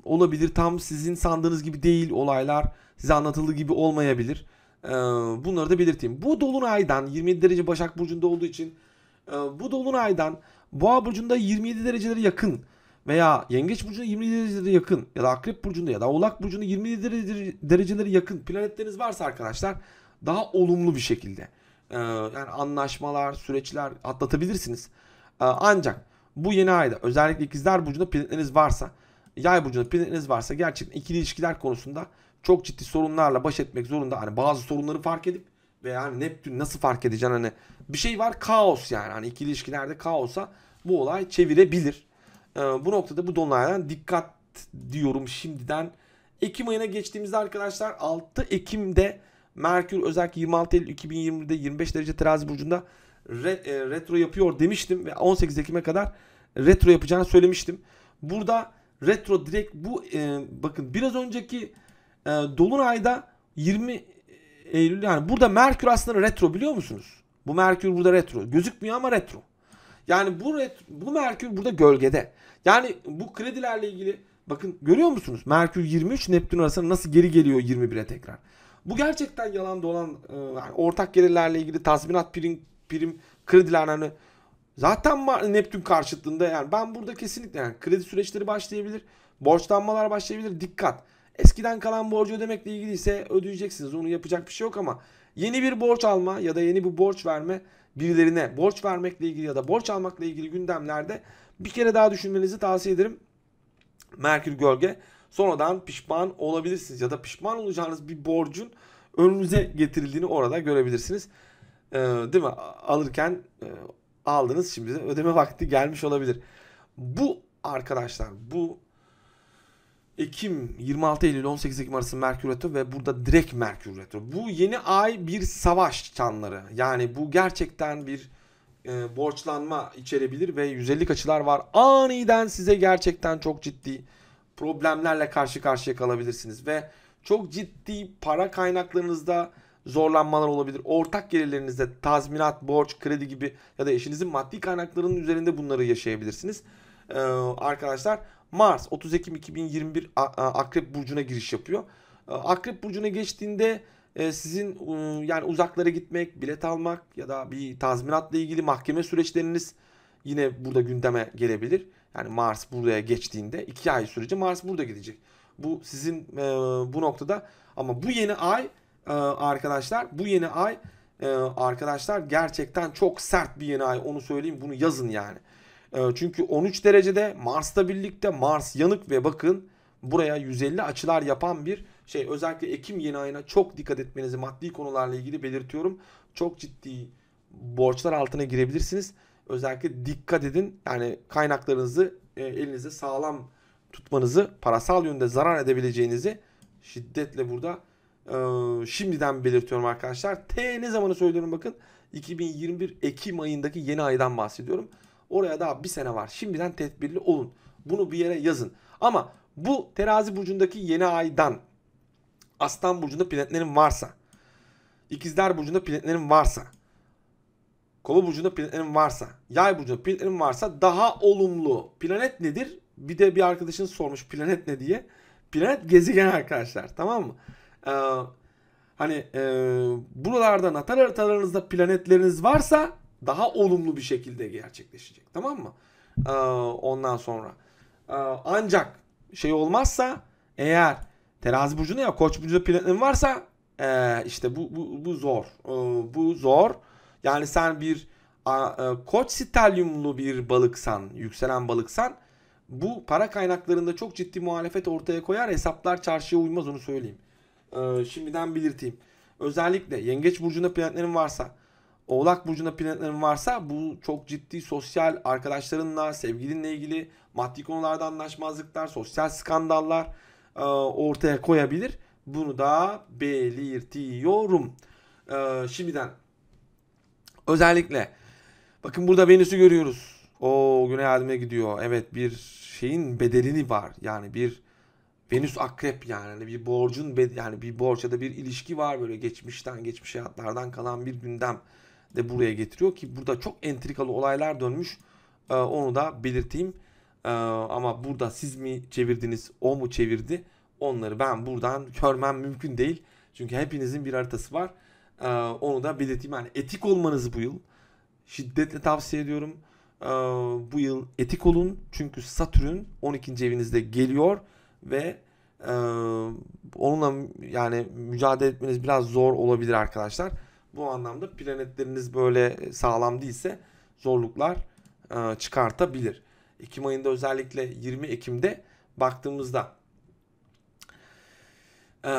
A: olabilir. Tam sizin sandığınız gibi değil olaylar. Size anlatıldığı gibi olmayabilir. Bunları da belirteyim. Bu dolunaydan 27 derece Başak Burcu'nda olduğu için bu dolunaydan Boğa Burcu'nda 27 derecelere yakın veya Yengeç burcunda 20 dereceleri yakın ya da Akrep burcunda ya da Oğlak burcuna 27 dereceleri yakın planetleriniz varsa arkadaşlar daha olumlu bir şekilde e, yani anlaşmalar, süreçler atlatabilirsiniz. E, ancak bu yeni ayda özellikle ikizler burcunda planetleriniz varsa, yay burcunda planetleriniz varsa gerçekten ikili ilişkiler konusunda çok ciddi sorunlarla baş etmek zorunda. Hani bazı sorunları fark edip veya hani Neptün nasıl fark edeceksin hani bir şey var kaos yani hani ikili ilişkilerde kaosa bu olay çevirebilir. Ee, bu noktada bu dolardan dikkat diyorum şimdiden. Ekim ayına geçtiğimizde arkadaşlar 6 Ekim'de Merkür özellikle 26 Eylül 2020'de 25 derece terazi burcunda re, e, retro yapıyor demiştim ve 18 Ekim'e kadar retro yapacağını söylemiştim. Burada retro direkt bu e, bakın biraz önceki e, dolunayda 20 Eylül yani burada Merkür aslında retro biliyor musunuz? Bu Merkür burada retro. Gözükmüyor ama retro. Yani bu retro, bu Merkür burada gölgede. Yani bu kredilerle ilgili bakın görüyor musunuz? Merkür 23 Neptün arasında nasıl geri geliyor 21'e tekrar. Bu gerçekten yalan dolan e, yani ortak gelirlerle ilgili tazminat prim, prim krediler hani zaten Neptün karşıtlığında yani ben burada kesinlikle yani kredi süreçleri başlayabilir. Borçlanmalar başlayabilir. Dikkat. Eskiden kalan borcu ödemekle ilgili ise ödeyeceksiniz. Onu yapacak bir şey yok ama yeni bir borç alma ya da yeni bir borç verme birilerine borç vermekle ilgili ya da borç almakla ilgili gündemlerde bir kere daha düşünmenizi tavsiye ederim. Merkür gölge. Sonradan pişman olabilirsiniz ya da pişman olacağınız bir borcun önünüze getirildiğini orada görebilirsiniz. Ee, değil mi? Alırken e, aldınız şimdi de ödeme vakti gelmiş olabilir. Bu arkadaşlar bu Ekim 26 Eylül 18 Ekim arası Merkür Retro ve burada direkt Merkür Retro. Bu yeni ay bir savaş çanları. Yani bu gerçekten bir e, borçlanma içerebilir ve 150 açılar var. Aniden size gerçekten çok ciddi problemlerle karşı karşıya kalabilirsiniz ve çok ciddi para kaynaklarınızda zorlanmalar olabilir. Ortak gelirlerinizde tazminat, borç, kredi gibi ya da eşinizin maddi kaynaklarının üzerinde bunları yaşayabilirsiniz. Ee, arkadaşlar Mars 30 Ekim 2021 Akrep Burcu'na giriş yapıyor. E, Akrep Burcu'na geçtiğinde ee, sizin yani uzaklara gitmek, bilet almak ya da bir tazminatla ilgili mahkeme süreçleriniz yine burada gündeme gelebilir. Yani Mars buraya geçtiğinde 2 ay sürece Mars burada gidecek. Bu sizin e, bu noktada ama bu yeni ay e, arkadaşlar bu yeni ay e, arkadaşlar gerçekten çok sert bir yeni ay onu söyleyeyim bunu yazın yani. Çünkü 13 derecede Mars'ta birlikte Mars yanık ve bakın buraya 150 açılar yapan bir şey özellikle Ekim yeni ayına çok dikkat etmenizi maddi konularla ilgili belirtiyorum. Çok ciddi borçlar altına girebilirsiniz. Özellikle dikkat edin. Yani kaynaklarınızı e, elinizde sağlam tutmanızı, parasal yönde zarar edebileceğinizi şiddetle burada e, şimdiden belirtiyorum arkadaşlar. T ne zamanı söylüyorum bakın. 2021 Ekim ayındaki yeni aydan bahsediyorum. Oraya daha bir sene var. Şimdiden tedbirli olun. Bunu bir yere yazın. Ama bu terazi burcundaki yeni aydan Aslan burcunda planetlerin varsa. İkizler burcunda planetlerin varsa. Kova burcunda planetlerin varsa. Yay burcunda planetlerin varsa daha olumlu. Planet nedir? Bir de bir arkadaşın sormuş planet ne diye. Planet gezegen arkadaşlar tamam mı? Ee, hani e, buralardan atar haritalarınızda planetleriniz varsa daha olumlu bir şekilde gerçekleşecek tamam mı? Ee, ondan sonra. Ee, ancak şey olmazsa eğer Terazi burcunda ya koç burcunda platin varsa ee, işte bu, bu, bu zor. Ee, bu zor. Yani sen bir a, a, e, koç stelyumlu bir balıksan, yükselen balıksan bu para kaynaklarında çok ciddi muhalefet ortaya koyar. Hesaplar çarşıya uymaz onu söyleyeyim. Ee, şimdiden belirteyim. Özellikle yengeç burcunda planetlerin varsa, oğlak burcunda planetlerin varsa bu çok ciddi sosyal arkadaşlarınla, sevgilinle ilgili maddi konularda anlaşmazlıklar, sosyal skandallar, e, ortaya koyabilir. Bunu da belirtiyorum. E, şimdiden özellikle bakın burada Venüs'ü görüyoruz. O güney halime gidiyor. Evet bir şeyin bedelini var. Yani bir Venüs akrep yani. Hani bir borcun bed yani bir borç ya da bir ilişki var böyle geçmişten geçmiş hayatlardan kalan bir gündem de buraya getiriyor ki burada çok entrikalı olaylar dönmüş. E, onu da belirteyim. Ee, ama burada siz mi çevirdiniz, o mu çevirdi? Onları ben buradan görmem mümkün değil. Çünkü hepinizin bir haritası var. Ee, onu da belirteyim. Yani etik olmanızı bu yıl şiddetle tavsiye ediyorum. Ee, bu yıl etik olun. Çünkü Satürn 12. evinizde geliyor ve e, onunla yani mücadele etmeniz biraz zor olabilir arkadaşlar. Bu anlamda planetleriniz böyle sağlam değilse zorluklar e, çıkartabilir. Ekim ayında özellikle 20 Ekim'de baktığımızda. Ee,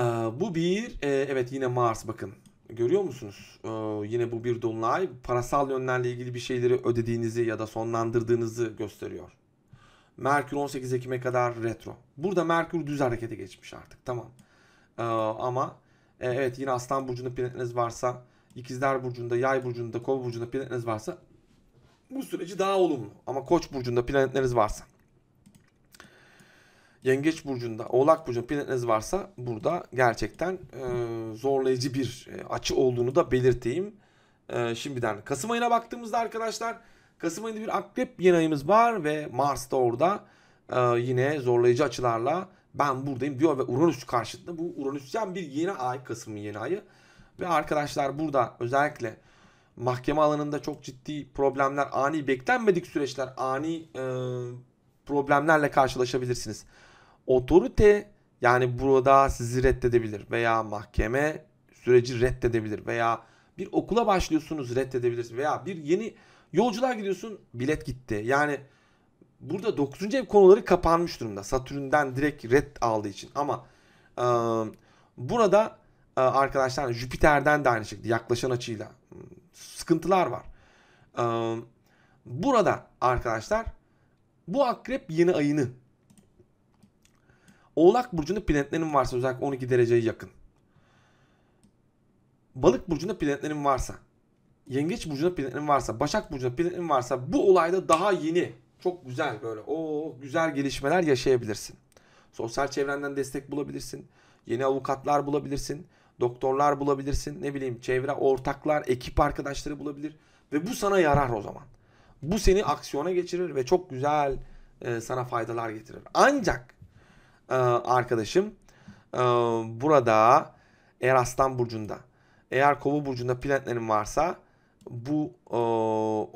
A: bu bir e, evet yine Mars bakın görüyor musunuz? Ee, yine bu bir dolunay parasal yönlerle ilgili bir şeyleri ödediğinizi ya da sonlandırdığınızı gösteriyor. Merkür 18 Ekim'e kadar retro. Burada Merkür düz harekete geçmiş artık tamam. Ee, ama e, evet yine Aslan Burcu'nda planetiniz varsa, İkizler Burcu'nda, Yay Burcu'nda, Kova Burcu'nda planetiniz varsa bu süreci daha olumlu. Ama koç burcunda planetleriniz varsa Yengeç burcunda, Oğlak burcunda planetiniz varsa burada gerçekten e, zorlayıcı bir e, açı olduğunu da belirteyim. E, şimdiden Kasım ayına baktığımızda arkadaşlar Kasım ayında bir akrep yeni ayımız var ve Mars da orada e, yine zorlayıcı açılarla ben buradayım diyor ve Uranüs karşıtında bu Uranüsyen bir yeni ay Kasım'ın yeni ayı ve arkadaşlar burada özellikle mahkeme alanında çok ciddi problemler, ani beklenmedik süreçler, ani e, problemlerle karşılaşabilirsiniz. Otorite yani burada sizi reddedebilir veya mahkeme süreci reddedebilir veya bir okula başlıyorsunuz reddedebilir veya bir yeni yolculuğa gidiyorsun bilet gitti. Yani burada 9. ev konuları kapanmış durumda. Satürn'den direkt red aldığı için ama e, burada e, arkadaşlar Jüpiter'den de aynı şekilde yaklaşan açıyla sıkıntılar var. burada arkadaşlar bu akrep yeni ayını Oğlak burcunda planetlerin varsa özellikle 12 dereceye yakın. Balık burcunda planetlerin varsa, Yengeç burcunda planetlerin varsa, Başak burcunda planetlerin varsa bu olayda daha yeni, çok güzel böyle o güzel gelişmeler yaşayabilirsin. Sosyal çevrenden destek bulabilirsin. Yeni avukatlar bulabilirsin doktorlar bulabilirsin. Ne bileyim çevre ortaklar, ekip arkadaşları bulabilir. Ve bu sana yarar o zaman. Bu seni aksiyona geçirir ve çok güzel e, sana faydalar getirir. Ancak e, arkadaşım e, burada eğer Aslan Burcu'nda eğer Kova Burcu'nda planetlerin varsa bu e,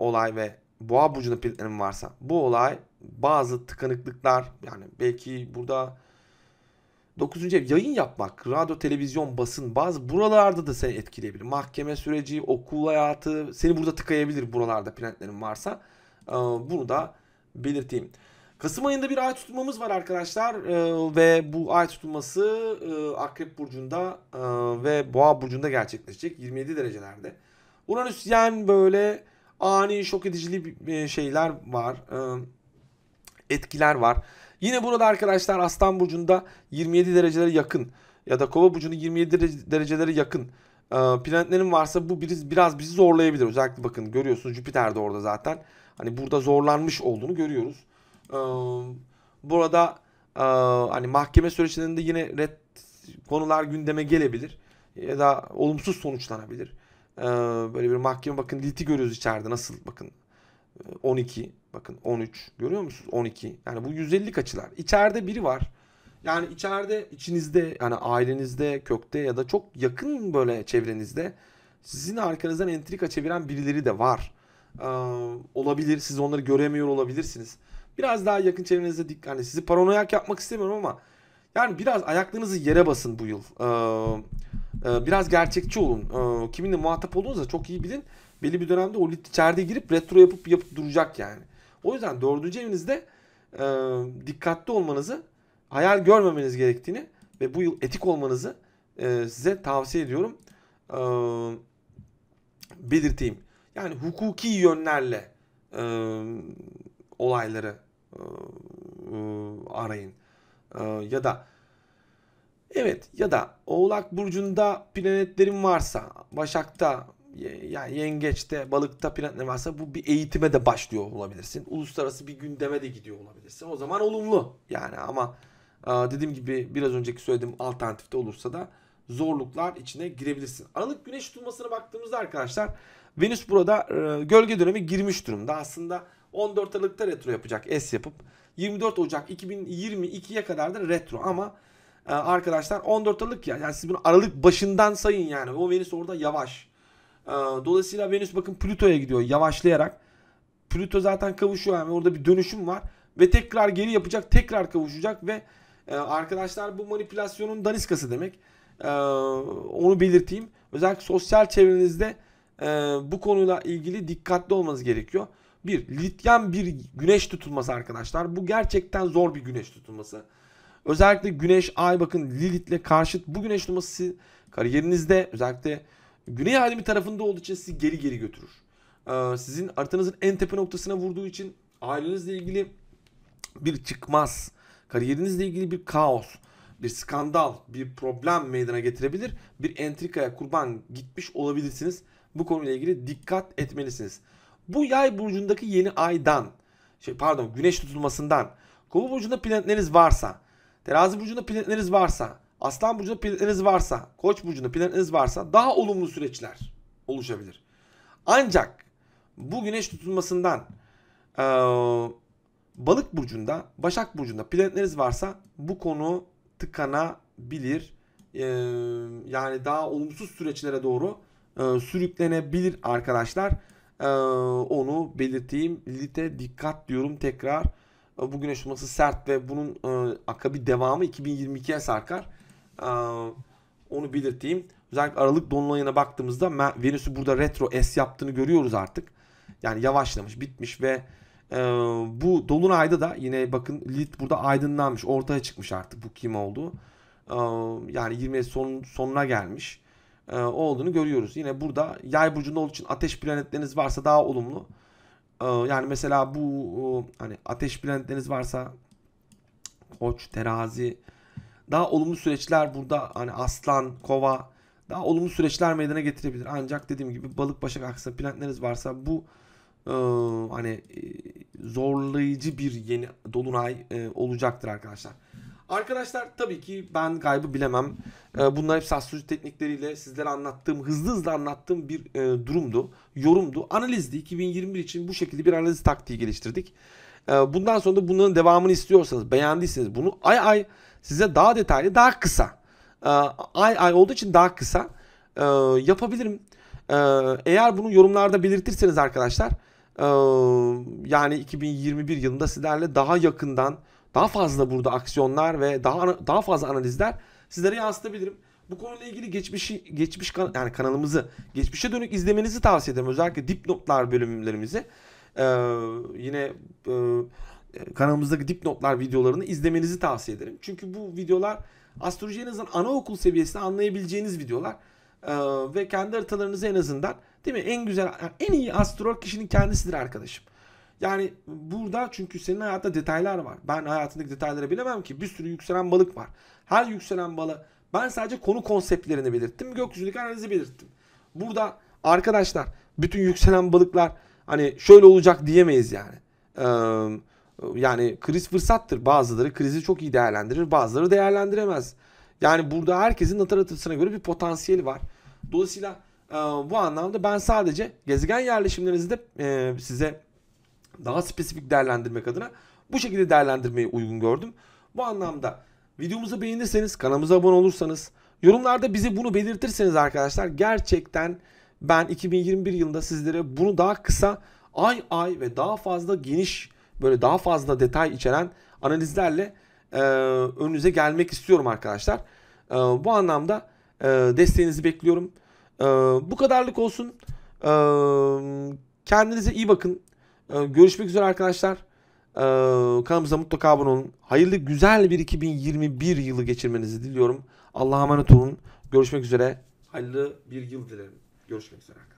A: olay ve Boğa Burcu'nda planetlerin varsa bu olay bazı tıkanıklıklar yani belki burada Dokuzuncu ev yayın yapmak, radyo, televizyon, basın bazı buralarda da seni etkileyebilir. Mahkeme süreci, okul hayatı seni burada tıkayabilir buralarda planetlerin varsa. Ee, bunu da belirteyim. Kasım ayında bir ay tutulmamız var arkadaşlar ee, ve bu ay tutulması e, Akrep Burcu'nda e, ve Boğa Burcu'nda gerçekleşecek 27 derecelerde. Uranüs yani böyle ani şok edicili e, şeyler var, e, etkiler var. Yine burada arkadaşlar Aslan Burcu'nda 27 derecelere yakın ya da Kova Burcu'nda 27 derecelere yakın ee, planetlerin varsa bu biraz, biraz bizi zorlayabilir. Özellikle bakın görüyorsunuz Jüpiter de orada zaten. Hani burada zorlanmış olduğunu görüyoruz. Ee, burada e, hani mahkeme süreçlerinde yine red konular gündeme gelebilir. Ya da olumsuz sonuçlanabilir. Ee, böyle bir mahkeme bakın liti görüyoruz içeride nasıl bakın 12 bakın 13 görüyor musunuz 12 yani bu 150 açılar içeride biri var yani içeride içinizde yani ailenizde kökte ya da çok yakın böyle çevrenizde sizin arkanızdan entrika çeviren birileri de var ee, olabilir siz onları göremiyor olabilirsiniz biraz daha yakın çevrenizde dik hani sizi paranoyak yapmak istemiyorum ama yani biraz ayaklarınızı yere basın bu yıl ee, e, biraz gerçekçi olun ee, kiminle muhatap olduğunuzu da çok iyi bilin belli bir dönemde o lit içeride girip retro yapıp yapıp duracak yani. O yüzden dördüncü evinizde e, dikkatli olmanızı, hayal görmemeniz gerektiğini ve bu yıl etik olmanızı e, size tavsiye ediyorum. E, belirteyim. Yani hukuki yönlerle e, olayları e, e arayın. E, ya da Evet ya da Oğlak Burcu'nda planetlerin varsa, Başak'ta yani yengeçte, balıkta planet ne varsa bu bir eğitime de başlıyor olabilirsin. Uluslararası bir gündeme de gidiyor olabilirsin. O zaman olumlu. Yani ama e, dediğim gibi biraz önceki söylediğim alternatifte olursa da zorluklar içine girebilirsin. Aralık güneş tutulmasına baktığımızda arkadaşlar Venüs burada e, gölge dönemi girmiş durumda. Aslında 14 Aralık'ta retro yapacak S yapıp 24 Ocak 2022'ye kadar da retro ama e, arkadaşlar 14 Aralık ya yani siz bunu Aralık başından sayın yani o Venüs orada yavaş ee, dolayısıyla Venüs bakın Plüto'ya gidiyor yavaşlayarak. Plüto zaten kavuşuyor yani orada bir dönüşüm var ve tekrar geri yapacak, tekrar kavuşacak ve e, arkadaşlar bu manipülasyonun daniskası demek. Ee, onu belirteyim. Özellikle sosyal çevrenizde e, bu konuyla ilgili dikkatli olmanız gerekiyor. Bir, lityum bir güneş tutulması arkadaşlar. Bu gerçekten zor bir güneş tutulması. Özellikle güneş, ay bakın Lilith'le karşıt bu güneş tutulması kariyerinizde özellikle güney halimi tarafında olduğu için sizi geri geri götürür. Ee, sizin haritanızın en tepe noktasına vurduğu için ailenizle ilgili bir çıkmaz, kariyerinizle ilgili bir kaos, bir skandal, bir problem meydana getirebilir. Bir entrikaya kurban gitmiş olabilirsiniz. Bu konuyla ilgili dikkat etmelisiniz. Bu yay burcundaki yeni aydan, şey pardon güneş tutulmasından, kova burcunda planetleriniz varsa, terazi burcunda planetleriniz varsa, Aslan burcunda planınız varsa, Koç burcunda planınız varsa daha olumlu süreçler oluşabilir. Ancak bu güneş tutulmasından e, Balık burcunda, Başak burcunda planetleriniz varsa bu konu tıkanabilir. E, yani daha olumsuz süreçlere doğru e, sürüklenebilir arkadaşlar. E, onu belirteyim. Lite dikkat diyorum tekrar. E, bu güneş tutulması sert ve bunun e, akabi devamı 2022'ye sarkar onu belirteyim. Özellikle Aralık donlayına baktığımızda Venüs'ü burada retro S yaptığını görüyoruz artık. Yani yavaşlamış, bitmiş ve e, bu Dolunay'da da yine bakın Lilith burada aydınlanmış, ortaya çıkmış artık bu kim oldu E, ee, yani 20 son, sonuna gelmiş e, olduğunu görüyoruz. Yine burada yay burcunda olduğu için ateş planetleriniz varsa daha olumlu. E, yani mesela bu e, hani ateş planetleriniz varsa koç, terazi, daha olumlu süreçler burada hani aslan, kova daha olumlu süreçler meydana getirebilir. Ancak dediğim gibi balık, başak aksın planetleriniz varsa bu e, hani e, zorlayıcı bir yeni dolunay e, olacaktır arkadaşlar. Arkadaşlar tabii ki ben kaybı bilemem. E, bunlar hepsi astroloji teknikleriyle sizlere anlattığım, hızlı hızlı anlattığım bir e, durumdu, yorumdu. Analizdi. 2021 için bu şekilde bir analiz taktiği geliştirdik. E, bundan sonra da bunların devamını istiyorsanız, beğendiyseniz bunu ay ay size daha detaylı, daha kısa. Ee, ay ay olduğu için daha kısa ee, yapabilirim. Ee, eğer bunu yorumlarda belirtirseniz arkadaşlar yani 2021 yılında sizlerle daha yakından daha fazla burada aksiyonlar ve daha daha fazla analizler sizlere yansıtabilirim. Bu konuyla ilgili geçmişi geçmiş kan yani kanalımızı geçmişe dönük izlemenizi tavsiye ederim. Özellikle dipnotlar bölümlerimizi. Ee, yine e, e, kanalımızdaki dipnotlar videolarını izlemenizi tavsiye ederim. Çünkü bu videolar astroloji en azından anaokul seviyesinde anlayabileceğiniz videolar. Ee, ve kendi haritalarınızı en azından değil mi en güzel en iyi astrolog kişinin kendisidir arkadaşım. Yani burada çünkü senin hayatta detaylar var. Ben hayatındaki detayları bilemem ki. Bir sürü yükselen balık var. Her yükselen balı ben sadece konu konseptlerini belirttim. Gökyüzündeki analizi belirttim. Burada arkadaşlar bütün yükselen balıklar hani şöyle olacak diyemeyiz yani. Ee, yani kriz fırsattır. Bazıları krizi çok iyi değerlendirir, bazıları değerlendiremez. Yani burada herkesin atar göre bir potansiyeli var. Dolayısıyla e, bu anlamda ben sadece gezegen yerleşimlerinizi de e, size daha spesifik değerlendirmek adına bu şekilde değerlendirmeyi uygun gördüm. Bu anlamda videomuzu beğenirseniz, kanalımıza abone olursanız, yorumlarda bize bunu belirtirseniz arkadaşlar gerçekten ben 2021 yılında sizlere bunu daha kısa ay ay ve daha fazla geniş böyle daha fazla detay içeren analizlerle e, önünüze gelmek istiyorum arkadaşlar. E, bu anlamda e, desteğinizi bekliyorum. E, bu kadarlık olsun. E, kendinize iyi bakın. E, görüşmek üzere arkadaşlar. E, kanalımıza mutlaka abone olun. Hayırlı güzel bir 2021 yılı geçirmenizi diliyorum. Allah'a emanet olun. Görüşmek üzere. Hayırlı bir yıl dilerim. Görüşmek üzere.